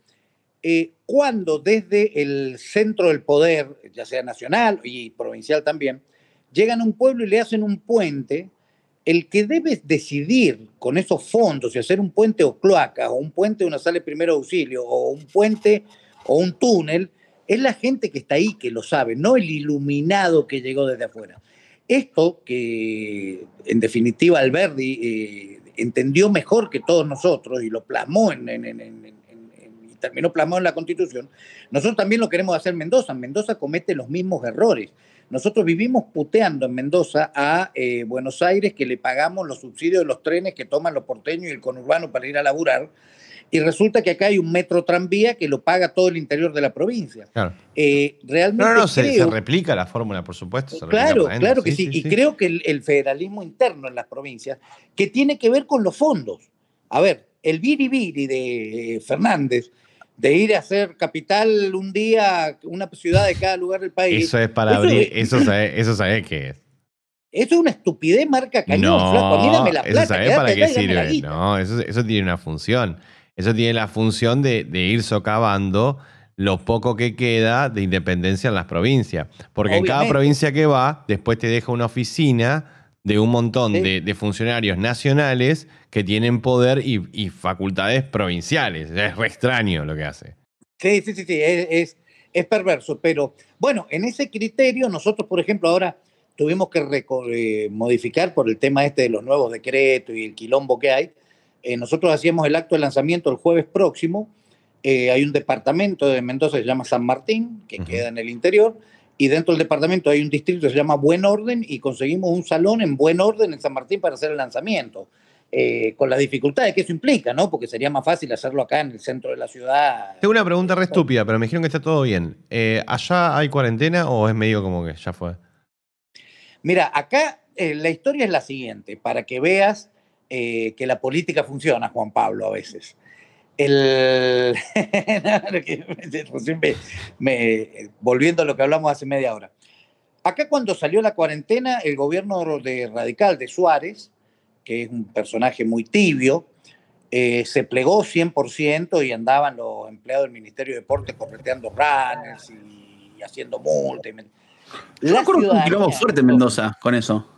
Eh, cuando desde el centro del poder, ya sea nacional y provincial también, llegan a un pueblo y le hacen un puente, el que debe decidir con esos fondos, si hacer un puente o cloacas, o un puente de una sala de primer auxilio, o un puente o un túnel, es la gente que está ahí, que lo sabe, no el iluminado que llegó desde afuera. Esto que en definitiva Alberdi eh, entendió mejor que todos nosotros y lo plasmó en, y terminó plasmado en la Constitución, nosotros también lo queremos hacer Mendoza. Mendoza comete los mismos errores. Nosotros vivimos puteando en Mendoza a eh, Buenos Aires que le pagamos los subsidios de los trenes que toman los porteños y el conurbano para ir a laburar y resulta que acá hay un metro tranvía que lo paga todo el interior de la provincia. Claro. Eh, realmente no, no, se, replica la fórmula, por supuesto. claro, claro que sí. y creo que el, federalismo interno en las provincias, que tiene que ver con los fondos. A ver, el biribiri de eh, Fernández, de ir a hacer capital un día, una ciudad de cada lugar del país. Eso es para eso abrir, eso sabes eso sabe es. Eso es una estupidez marca cañón, no, Eso sabes para qué sirve. No, eso, eso tiene una función eso tiene la función de, ir socavando lo poco que queda de independencia en las provincias. Porque en cada provincia que va, después te deja una oficina de un montón de, funcionarios nacionales que tienen poder y, facultades provinciales. Es extraño lo que hace. Sí, sí, sí, es, perverso. Pero bueno, en ese criterio nosotros, por ejemplo, ahora tuvimos que eh, modificar por el tema este de los nuevos decretos y el quilombo que hay, eh, nosotros hacíamos el acto de lanzamiento el jueves próximo. Eh, hay un departamento de Mendoza que se llama San Martín, que queda en el interior, y dentro del departamento hay un distrito que se llama Buen Orden y conseguimos un salón en Buen Orden en San Martín para hacer el lanzamiento. Eh, con las dificultades que eso implica, ¿no? Porque sería más fácil hacerlo acá en el centro de la ciudad. Tengo una pregunta re estúpida, pero me dijeron que está todo bien. ¿Allá hay cuarentena o es medio como que ya fue? Mira, acá la historia es la siguiente, para que veas eh, que la política funciona, Juan Pablo, a veces. El... *laughs* volviendo a lo que hablamos hace media hora. Acá cuando salió la cuarentena, el gobierno de radical de Suárez, que es un personaje muy tibio, eh, se plegó 100% y andaban los empleados del Ministerio de Deportes correteando runners y, haciendo multas. La Yo creo que fuerte en Mendoza con eso.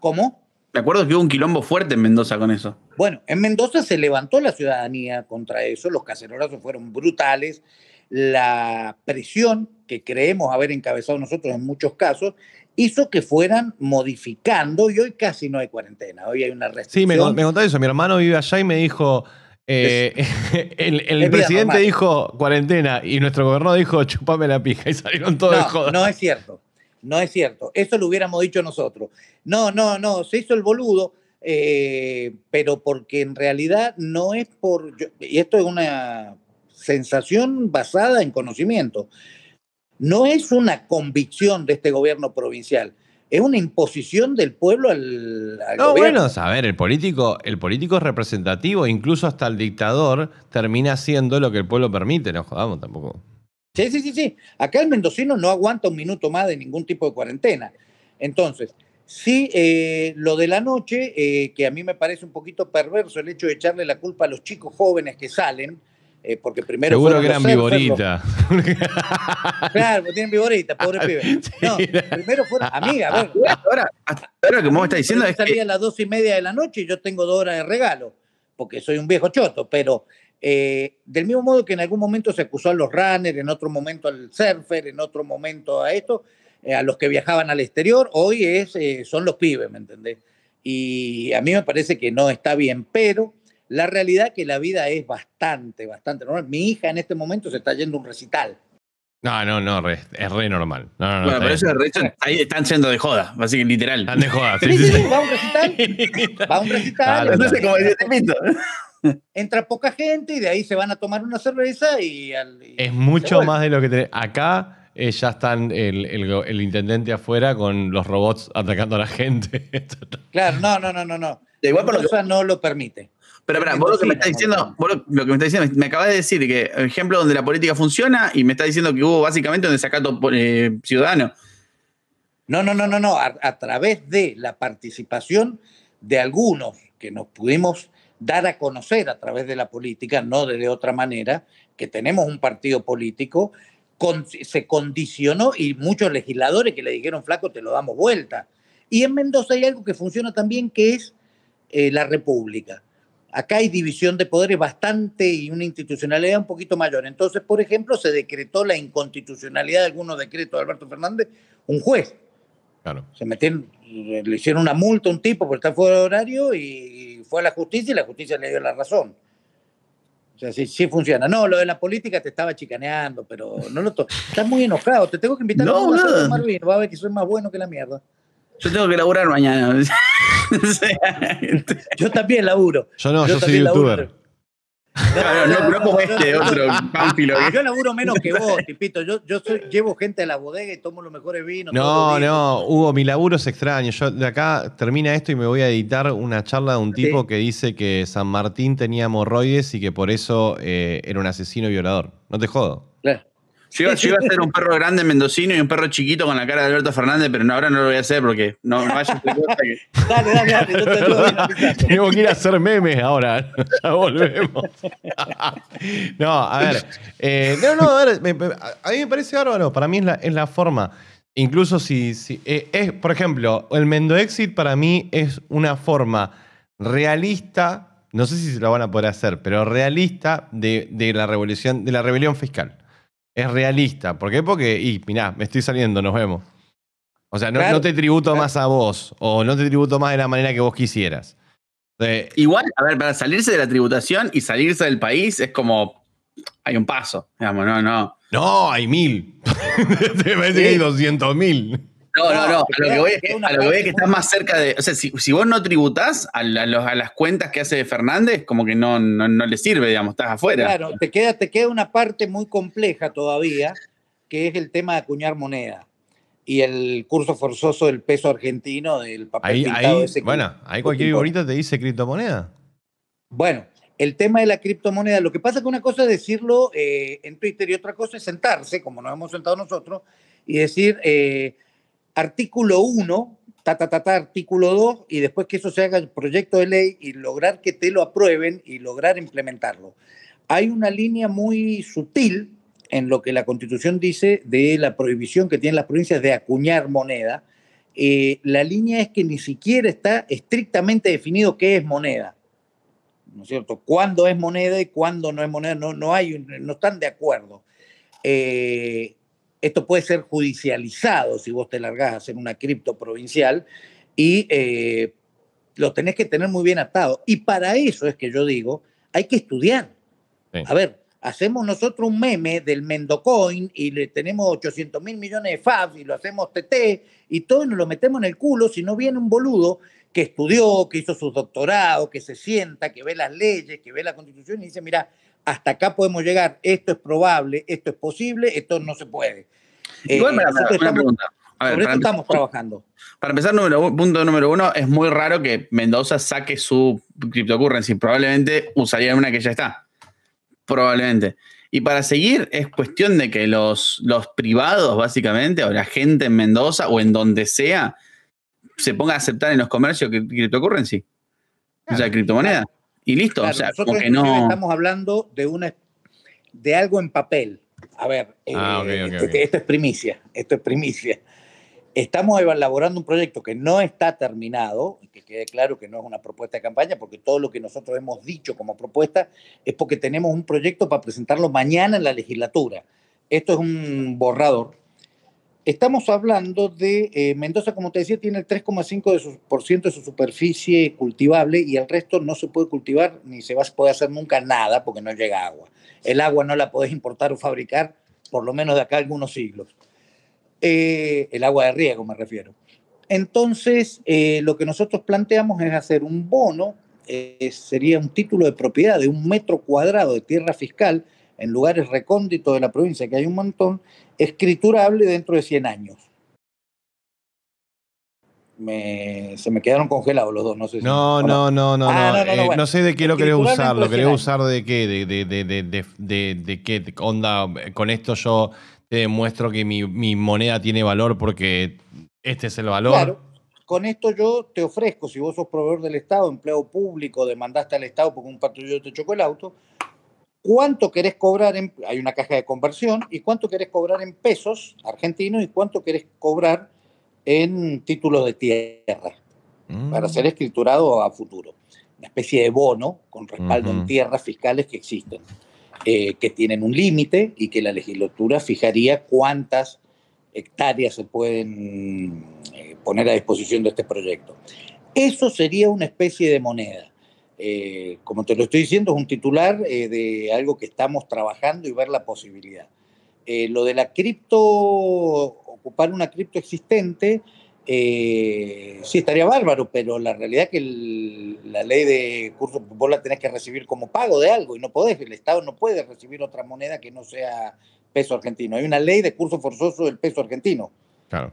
¿Cómo? Me acuerdo que hubo un quilombo fuerte en Mendoza con eso. Bueno, en Mendoza se levantó la ciudadanía contra eso, los cacerolazos fueron brutales, la presión que creemos haber encabezado nosotros en muchos casos hizo que fueran modificando y hoy casi no hay cuarentena, hoy hay una restricción. Sí, me, me eso, mi hermano vive allá y me dijo, eh, *laughs* el, presidente dijo cuarentena y nuestro gobernador dijo chupame la pija y salieron todos no, No es cierto. No es cierto. Eso lo hubiéramos dicho nosotros. No, no, no, se hizo el boludo, eh, pero porque en realidad no es por... y esto es una sensación basada en conocimiento. No es una convicción de este gobierno provincial es una imposición del pueblo al, no, gobierno. bueno, a ver, el político, el político es representativo, incluso hasta el dictador termina haciendo lo que el pueblo permite, no jodamos tampoco. Sí, sí, sí, sí. Acá el mendocino no aguanta un minuto más de ningún tipo de cuarentena. Entonces, sí, eh, lo de la noche, eh, que a mí me parece un poquito perverso el hecho de echarle la culpa a los chicos jóvenes que salen, eh, porque primero. Seguro que eran viboritas. *laughs* *laughs* claro, tienen vivorita, pobre ah, pibe. No, primero fueron. Amiga, a ver. Ahora, ahora está diciendo. Yo salía a las dos y media de la noche y yo tengo dos horas de regalo, porque soy un viejo choto, pero eh, del mismo modo que en algún momento se acusó a los runners, en otro momento al surfer, en otro momento a esto, eh, a los que viajaban al exterior, hoy es, eh, son los pibes, ¿me entendés? Y a mí me parece que no está bien, pero la realidad es que la vida es bastante, bastante normal. Mi hija en este momento se está yendo a un recital. No, no, no, es re normal. No, no, no, bueno, eso ahí están siendo de joda, así que literal. Están de joda, Va a un recital. Va a un recital. Entonces, entra poca gente y de ahí se van a tomar una cerveza y... Al, es mucho más de lo que tenés. Acá eh, ya están el, intendente afuera con los robots atacando a la gente. *laughs* claro, no, no, no, no. De igual por lo que... no lo permite. Pero, pero vos lo que me estás diciendo, vos lo, que me estás diciendo, me acabas de decir que ejemplo donde la política funciona y me estás diciendo que hubo básicamente un desacato eh, ciudadano. No, no, no, no, no. a, través de la participación de algunos que nos pudimos dar a conocer a través de la política, no de otra manera, que tenemos un partido político, se condicionó y muchos legisladores que le dijeron, flaco, te lo damos vuelta. Y en Mendoza hay algo que funciona también, que es eh, la República. Acá hay división de poderes bastante y una institucionalidad un poquito mayor. Entonces, por ejemplo, se decretó la inconstitucionalidad de algunos decretos de Alberto Fernández, un juez se metieron, le hicieron una multa a un tipo por estar fuera de horario y fue a la justicia y la justicia le dio la razón. O sea, sí, sí funciona. No, lo de la política te estaba chicaneando, pero no lo Estás muy enojado. Te tengo que invitar a un Marvin. Va a ver que soy más bueno que la mierda. Yo tengo que laburar mañana. *laughs* yo también laburo. Yo no, yo, soy youtuber no, no este *laughs* ah, Yo laburo menos que vos, Tipito. Yo, yo llevo gente a la bodega y tomo los mejores vinos. No, no, Hugo, mi laburo es extraño. Yo de acá termina esto y me voy a editar una charla de un tipo que dice que San Martín tenía hemorroides y que por eso eh, era un asesino violador. No te jodo. Yo iba, a ser un perro grande mendocino y un perro chiquito con la cara de Alberto Fernández, pero ahora no lo voy a hacer porque no que... *laughs* Dale, dale, dale. *laughs* que ir a hacer memes ahora. *laughs* Ya volvemos. no, a ver. Eh, no, no, a ver. a mí me parece bárbaro. Para mí es la, forma. Incluso si. Eh, es, por ejemplo, el Mendo para mí es una forma realista. No sé si se lo van a poder hacer, pero realista de la revolución, de la rebelión fiscal es realista. ¿Por qué? Porque, y mirá, me estoy saliendo, nos vemos. O sea, no, te tributo más a vos, o no te tributo más de la manera que vos quisieras. Eh, Igual, a ver, para salirse de la tributación y salirse del país es como. Hay un paso, digamos, no, no. No, hay mil. Te *laughs* hay doscientos mil. No, no, no. A lo que voy es que, estás más cerca de. O sea, si, vos no tributás a, las cuentas que hace Fernández, como que no, no, le sirve, digamos, estás afuera. Claro, te queda, te queda una parte muy compleja todavía, que es el tema de acuñar moneda y el curso forzoso del peso argentino, del papel pintado ahí, Bueno, ahí cualquier bonito te dice criptomoneda. Bueno, el tema de la criptomoneda, lo que pasa es que una cosa es decirlo eh, en Twitter y otra cosa es sentarse, como nos hemos sentado nosotros, y decir. Eh, artículo 1, artículo 2, y después que eso se haga el proyecto de ley y lograr que te lo aprueben y lograr implementarlo. Hay una línea muy sutil en lo que la Constitución dice de la prohibición que tienen las provincias de acuñar moneda. Eh, la línea es que ni siquiera está estrictamente definido qué es moneda. ¿No es cierto? ¿Cuándo es moneda y cuándo no es moneda? No, no, hay, no están de acuerdo. Eh, esto puede ser judicializado si vos te largás en una cripto provincial y eh, lo tenés que tener muy bien atado. Y para eso es que yo digo, hay que estudiar. A ver, hacemos nosotros un meme del Mendocoin y le tenemos 800 mil millones de FABs y lo hacemos TT y todo nos lo metemos en el culo si no viene un boludo que estudió, que hizo su doctorado, que se sienta, que ve las leyes, que ve la constitución y dice, mira, hasta acá podemos llegar, esto es probable, esto es posible, esto no se puede. Eh, Igual para, estamos, estamos trabajando. Para empezar, punto número uno, es muy raro que Mendoza saque su cryptocurrency. Probablemente usaría una que ya está. Probablemente. Y para seguir, es cuestión de que los, los privados, básicamente, o la gente en Mendoza o en donde sea, se ponga a aceptar en los comercios que criptocurrency. o sea, criptomoneda. Y listo, o sea, nosotros no... Estamos hablando de, una, de algo en papel. A ver, eh, ah, este, este es primicia, esto es primicia. Estamos elaborando un proyecto que no está terminado, que quede claro que no es una propuesta de campaña, porque todo lo que nosotros hemos dicho como propuesta es porque tenemos un proyecto para presentarlo mañana en la legislatura. Esto es un borrador Estamos hablando de eh, Mendoza, como te decía, tiene el 3,5% de su superficie cultivable y el resto no se puede cultivar ni se va a poder hacer nunca nada porque no llega agua. El agua no la podés importar o fabricar por lo menos de acá algunos siglos. Eh, el agua de riego me refiero. Entonces, eh, lo que nosotros planteamos es hacer un bono, sería un título de propiedad de un metro cuadrado de tierra fiscal en lugares recónditos de la provincia, que hay un montón, escriturable dentro de 100 años. se me quedaron congelados los dos, no sé si. No, no, no, no, ah, eh, no, sé de qué lo querés usar, lo querés usar de qué, de, qué onda, con esto yo te demuestro que mi, moneda tiene valor porque este es el valor. Claro, con esto yo te ofrezco, si vos sos proveedor del Estado, empleo público, demandaste al Estado porque un patrullero te chocó el auto, cuánto querés cobrar, en, hay una caja de conversión, y cuánto querés cobrar en pesos argentinos y cuánto querés cobrar en títulos de tierra, para mm. ser escriturado a futuro. Una especie de bono con respaldo en tierras fiscales que existen, eh, que tienen un límite y que la legislatura fijaría cuántas hectáreas se pueden eh, poner a disposición de este proyecto. Eso sería una especie de moneda eh, como te lo estoy diciendo, es un titular eh, de algo que estamos trabajando y ver la posibilidad. Eh, lo de la cripto, ocupar una cripto existente, sí estaría bárbaro, pero la realidad es que la ley de curso vos la tenés que recibir como pago de algo y no podés, el Estado no puede recibir otra moneda que no sea peso argentino. Hay una ley de curso forzoso del peso argentino. Claro.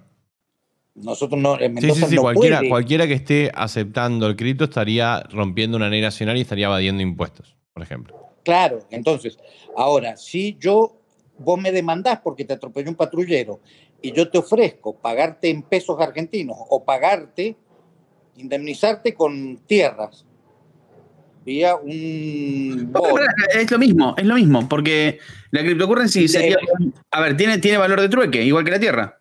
Nosotros no, sí, sí, sí, cualquiera, cualquiera que esté aceptando el cripto estaría rompiendo una ley nacional y estaría evadiendo impuestos, por ejemplo. Claro, entonces, ahora, si yo, vos me demandás porque te atropelló un patrullero y yo te ofrezco pagarte en pesos argentinos o pagarte, indemnizarte con tierras, vía un... *laughs* Es lo mismo, es lo mismo, porque la cryptocurrency sería... A ver, tiene, tiene valor de trueque, igual que la tierra.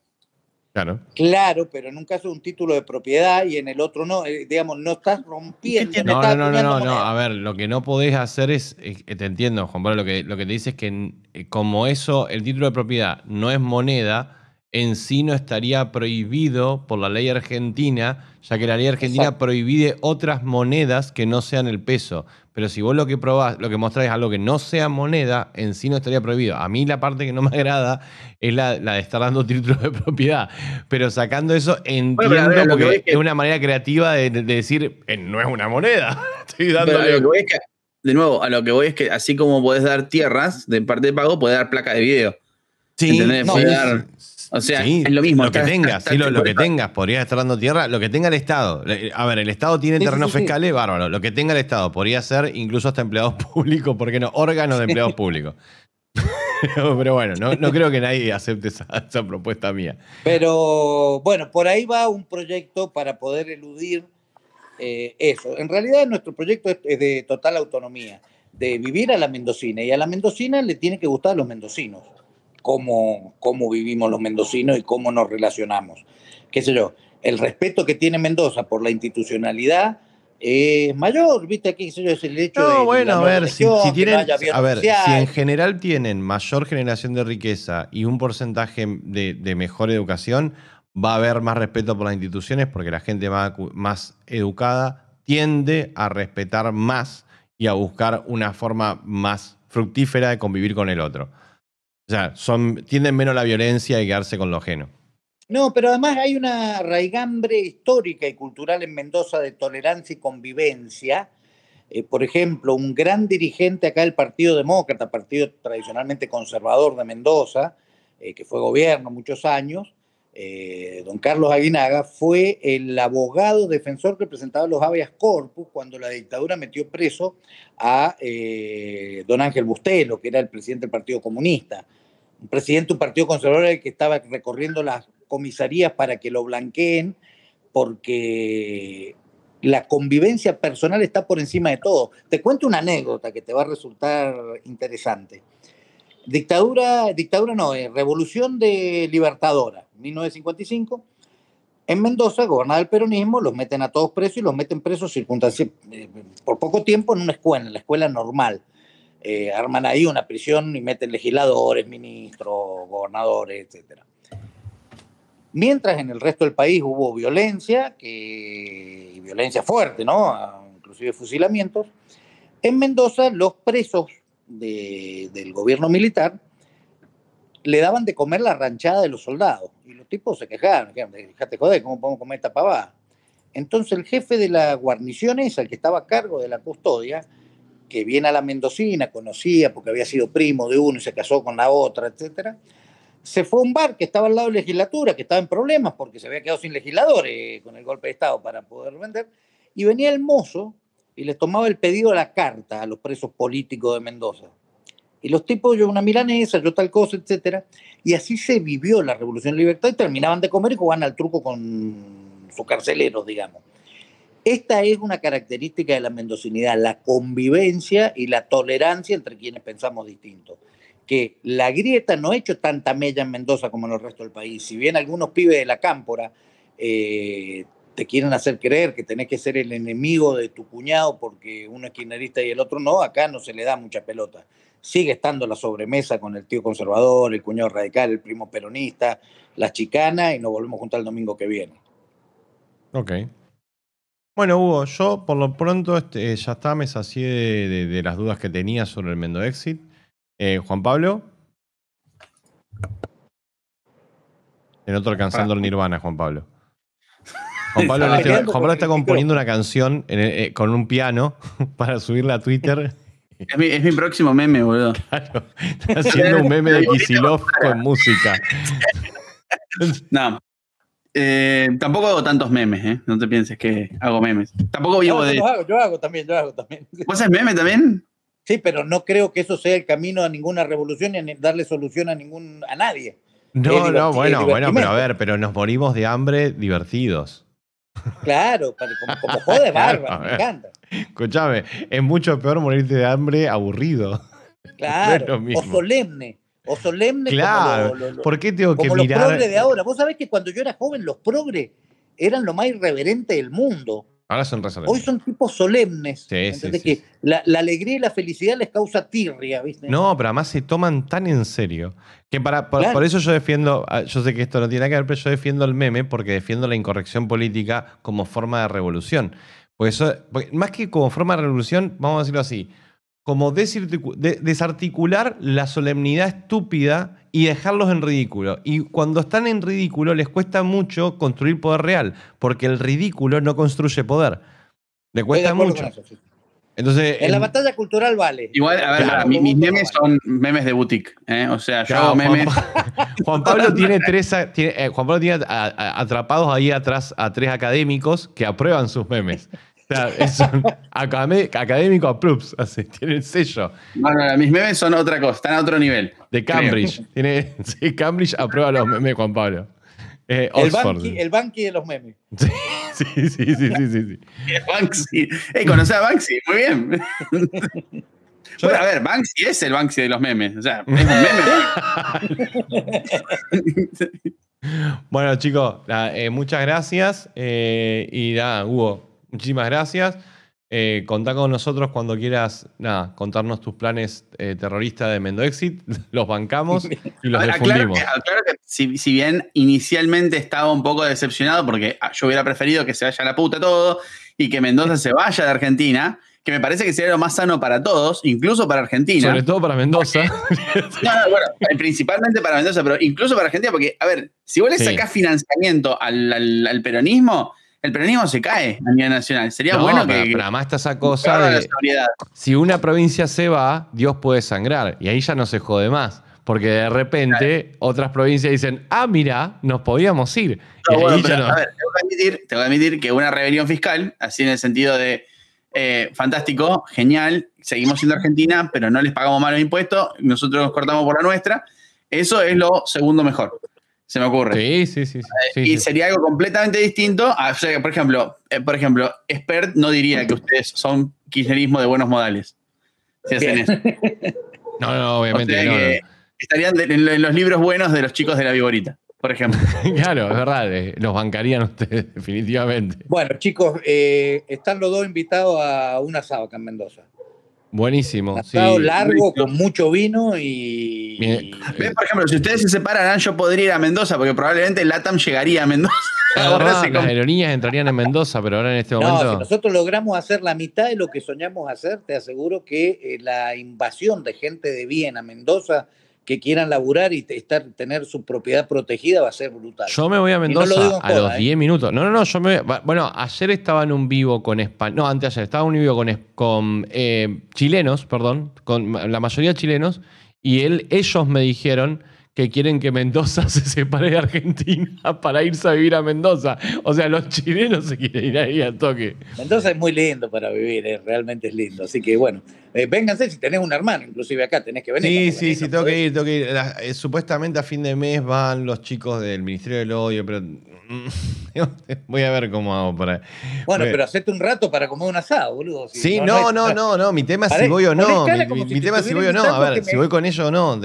Claro. Claro, pero en un caso es un título de propiedad y en el otro no, eh, digamos, no estás rompiendo. No, no, no, no, no, a ver, lo que no podés hacer es, eh, te entiendo, Juan Pablo, lo que, lo que te dice es que eh, como eso, el título de propiedad no es moneda, en sí no estaría prohibido por la ley argentina, ya que la ley argentina prohíbe otras monedas que no sean el peso. Pero si vos lo que probás, lo que mostrás es algo que no sea moneda, en sí no estaría prohibido. A mí la parte que no me agrada es la, de estar dando título de propiedad. Pero sacando eso, entiendo es, una manera creativa de, decir, eh, no es una moneda. *laughs* de nuevo, a lo que voy es que así como podés dar tierras de parte de pago, podés dar placa de video. Sí, o sea, lo mismo. que tengas, lo, que tengas, podría estar dando tierra, lo que tenga el Estado. A ver, el Estado tiene terrenos fiscales, bárbaro. Lo que tenga el Estado podría ser incluso hasta empleados *laughs* públicos, ¿por qué no? Órganos de empleados públicos. *laughs* pero, bueno, no, creo que nadie acepte esa, propuesta mía. Pero bueno, por ahí va un proyecto para poder eludir eh, eso. En realidad nuestro proyecto es, es de total autonomía, de vivir a la mendocina. Y a la mendocina le tiene que gustar a los mendocinos cómo, vivimos los mendocinos y cómo nos relacionamos. Qué sé yo, el respeto que tiene Mendoza por la institucionalidad es mayor, ¿viste? Aquí es el hecho no, bueno, a ver, si, tienen. a ver, si en general tienen mayor generación de riqueza y un porcentaje de, mejor educación, va a haber más respeto por las instituciones porque la gente más educada tiende a respetar más y a buscar una forma más fructífera de convivir con el otro. O sea, son, tienden menos la violencia y quedarse con lo ajeno. No, pero además hay una raigambre histórica y cultural en Mendoza de tolerancia y convivencia. Eh, por ejemplo, un gran dirigente acá del Partido Demócrata, partido tradicionalmente conservador de Mendoza, eh, que fue gobierno muchos años, eh, don Carlos Aguinaga, fue el abogado defensor que presentaba los habeas corpus cuando la dictadura metió preso a eh, don Ángel Bustelo, que era el presidente del Partido Comunista. Un presidente de un partido conservador que estaba recorriendo las comisarías para que lo blanqueen, porque la convivencia personal está por encima de todo. Te cuento una anécdota que te va a resultar interesante. Dictadura, dictadura no, eh, revolución de libertadora, 1955. En Mendoza, gobernada el peronismo, los meten a todos presos y los meten presos eh, por poco tiempo en una escuela, en la escuela normal. Eh, arman ahí una prisión y meten legisladores, ministros, gobernadores, etc. Mientras en el resto del país hubo violencia, violencia fuerte, ¿no? Ah, inclusive fusilamientos. En Mendoza los presos del gobierno militar, le daban de comer la ranchada de los soldados. Y los tipos se quejaron, fíjate, ¿cómo podemos comer esta pavada? Entonces el jefe de la guarnición esa, el que estaba a cargo de la custodia, que viene a la mendocina, conocía porque había sido primo de uno y se casó con la otra, etcétera, se fue a un bar que estaba al lado de la legislatura, que estaba en problemas porque se había quedado sin legisladores eh, con el golpe de Estado para poder vender, y venía el mozo y les tomaba el pedido a la carta a los presos políticos de Mendoza. Y los tipos, yo una milanesa, yo tal cosa, etc. Y así se vivió la Revolución Libertad y terminaban de comer y jugaban al truco con sus carceleros, digamos. Esta es una característica de la mendocinidad, la convivencia y la tolerancia entre quienes pensamos distinto. Que la grieta no ha hecho tanta mella en Mendoza como en el resto del país. Si bien algunos pibes de la cámpora eh, te quieren hacer creer que tenés que ser el enemigo de tu cuñado porque uno es kirchnerista y el otro no, acá no se le da mucha pelota. Sigue estando la sobremesa con el tío conservador, el cuñado radical, el primo peronista, la chicana y nos volvemos a juntar el domingo que viene. Ok. Bueno, Hugo, yo por lo pronto este, eh, ya está, me sacié de, las dudas que tenía sobre el Mendo Exit. Eh, Juan Pablo. ¿En otro alcanzando el Nirvana, Juan Pablo. Juan Pablo, está componiendo una canción eh, con un piano *laughs* para subirla a Twitter. Es mi, próximo meme, boludo. *laughs* está haciendo un meme de *laughs* Kisilov con música. No. Eh, tampoco hago tantos memes, ¿eh? No te pienses que hago memes. Tampoco vivo de. Yo hago, también, yo hago también. ¿Vos haces meme también? Sí, pero no creo que eso sea el camino a ninguna revolución ni darle solución a ningún a nadie. No, no, bueno, bueno, pero a ver, pero nos morimos de hambre divertidos. Claro, como, como de *laughs* barba, me encanta. Escuchame, es mucho peor morirte de hambre aburrido. *laughs* Claro, o solemne. O solemne claro. como, ¿Por qué tengo que mirar? los progres de ahora. Vos sabés que cuando yo era joven, los progres eran lo más irreverente del mundo. Ahora son Hoy son tipos solemnes. Que la, alegría y la felicidad les causa tirria, No, pero además se toman tan en serio. Que para, por, eso yo defiendo, ah, yo sé que esto no tiene que ver, pero yo defiendo el meme porque defiendo la incorrección política como forma de revolución. Porque, eso, pues, más que como forma de revolución, vamos a decirlo así, como desarticular la solemnidad estúpida y dejarlos en ridículo. Y cuando están en ridículo les cuesta mucho construir poder real, porque el ridículo no construye poder. Le cuesta mucho. Entonces, en, la batalla cultural vale. Igual, a ver, mis, memes son memes de boutique. ¿eh? O sea, yo hago memes. *laughs* Juan, Pablo tiene tres, eh, Juan Pablo tiene atrapados ahí atrás a tres académicos que aprueban sus memes es académico a así, tiene el sello. mis memes son otra cosa, están a otro nivel. De Cambridge. *laughs* sí, Cambridge aprueba los memes, Juan Pablo. Eh, el, banqui, el de los memes. *laughs* Sí, sí, sí, sí, sí, El Banksy. Hey, eh, conocés a Banksy, muy bien. *laughs* bueno, a ver, Banksy es el Banksy de los memes. O sea, es un meme. bueno, chicos, eh, muchas gracias. y nada, Hugo, Muchísimas gracias. Eh, contá con nosotros cuando quieras contarnos tus planes eh, terroristas de Mendoza *laughs* Los bancamos *laughs* y los Claro que, si, bien inicialmente estaba un poco decepcionado porque ah, yo hubiera preferido que se vaya la puta todo y que Mendoza se vaya de Argentina, que me parece que sería lo más sano para todos, incluso para Argentina. Sobre todo para Mendoza. *laughs* no, bueno, eh, principalmente para Mendoza, pero incluso para Argentina, porque, a ver, si vos le sacás financiamiento al peronismo el peronismo se cae a nivel nacional. Sería bueno que. Pero además esa cosa de. Si una provincia se va, Dios puede sangrar. Y ahí ya no se jode más. Porque de repente otras provincias dicen, ah, mira, nos podíamos ir. A ver, te voy, a admitir, que una rebelión fiscal, así en el sentido de eh, fantástico, genial, seguimos siendo Argentina, pero no les pagamos malos impuestos, nosotros nos cortamos por la nuestra. Eso es lo segundo mejor se me ocurre. Sí, sí, sí. Eh, y sería algo completamente distinto. por ejemplo, eh, por ejemplo, expert no diría que ustedes son kirchnerismo de buenos modales. Si hacen eso. *laughs* No, no, obviamente. Estarían en, los libros buenos de los chicos de la Viborita, por ejemplo. *laughs* claro, es verdad, eh, los bancarían ustedes, *laughs* definitivamente. Bueno, chicos, están los dos invitados a un asado acá en Mendoza. Buenísimo. largo, con mucho vino y. por ejemplo, si ustedes se separaran, yo podría ir a Mendoza, porque probablemente el Latam llegaría a Mendoza. *laughs* verdad, las aerolíneas entrarían en Mendoza, pero ahora en este momento. No, si nosotros logramos hacer la mitad de lo que soñamos hacer, te aseguro que eh, la invasión de gente de bien a Mendoza que quieran laburar y estar, tener su propiedad protegida va a ser brutal. Yo me voy a Mendoza a los 10 ¿eh? minutos. No, no, no, yo Bueno, ayer estaba en un vivo con No, antes estaba un vivo con, con eh, chilenos, perdón, con la mayoría de chilenos, y él, ellos me dijeron que quieren que Mendoza *laughs* se separe de Argentina para irse a vivir a Mendoza. O sea, los chilenos se quieren ir ahí a toque. Mendoza es muy lindo para vivir, eh, realmente es lindo. Así que bueno, eh, vénganse si tenés un hermano, inclusive acá tenés que venir. Sí, sí, sí, tengo que ir, tengo que ir. Eh, supuestamente a fin de mes van los chicos del Ministerio del Odio, pero *laughs* voy a ver cómo hago para. Bueno, pero hacete un rato para comer un asado, boludo. sí, no, no, no, no, Mi tema es si voy o no. Mi, tema es si voy o no. A ver, si voy con ellos o no.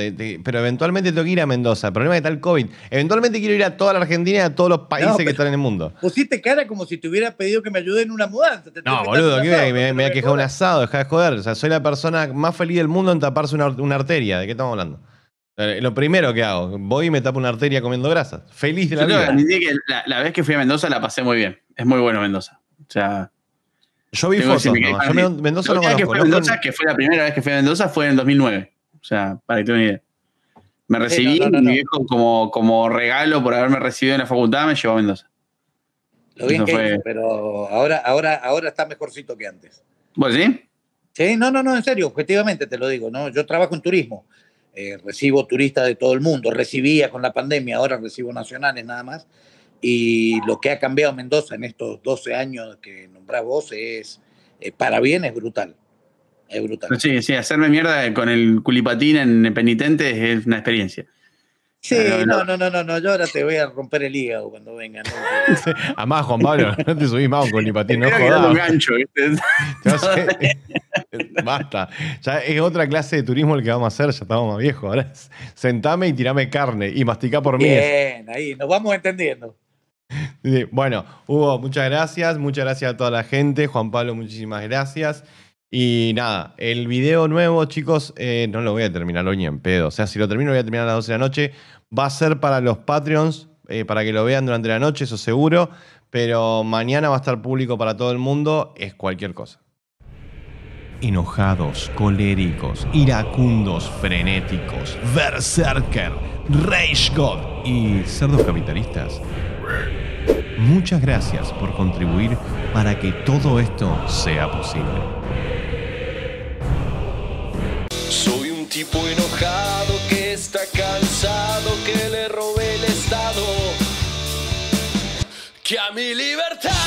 pero eventualmente tengo que ir a Mendoza. El problema es que está el COVID. Eventualmente quiero ir a toda la Argentina y a todos los países que están en el mundo. Pusiste cara como si te hubiera pedido que me ayuden en una mudanza. no, boludo, me, me ha quejado un asado, deja de joder. O sea, soy la persona más feliz del mundo en taparse una arteria. ¿De qué estamos hablando? Lo primero que hago, voy y me tapo una arteria comiendo grasas Feliz de la vida. la, vez que fui a Mendoza la pasé muy bien. Es muy bueno Mendoza. O sea, Yo vi Yo Mendoza fue la primera vez que fui a Mendoza fue en 2009. O sea, para que te una idea. Me recibí como, como regalo por haberme recibido en la facultad me llevó a Mendoza. Lo bien que fue... pero ahora, ahora, ahora está mejorcito que antes. ¿Vos sí? Sí, no, no, no, en serio, objetivamente te lo digo. ¿no? Yo trabajo en turismo. Eh, recibo turistas de todo el mundo, recibía con la pandemia, ahora recibo nacionales nada más. Y lo que ha cambiado Mendoza en estos 12 años que nombrás vos es, eh, para bien, es brutal. Es brutal. Sí, sí, hacerme mierda con el culipatín en penitente es una experiencia. Sí, no, no, no, no, yo ahora te voy a romper el hígado cuando venga Además, *laughs* Juan Pablo, *laughs* no te subís más con Nipatín, no jodas. gancho, *laughs* basta. Ya es otra clase de turismo el que vamos a hacer, ya estamos más viejos. Ahora sentame y tirame carne y masticá por mí. Bien, ahí, nos vamos entendiendo. Bueno, Hugo, muchas gracias, muchas gracias a toda la gente. Juan Pablo, muchísimas gracias. Y nada, el video nuevo, chicos, eh, no lo voy a terminar hoy ni en pedo. O sea, si lo termino, lo voy a terminar a las 12 de la noche. Va a ser para los Patreons, eh, para que lo vean durante la noche, eso seguro. Pero mañana va a estar público para todo el mundo. Es cualquier cosa. Enojados, coléricos, iracundos, frenéticos, berserker, rage god y cerdos capitalistas. Muchas gracias por contribuir para que todo esto sea posible. tipo enojado que está cansado que le robé el Estado. Que a mi libertad.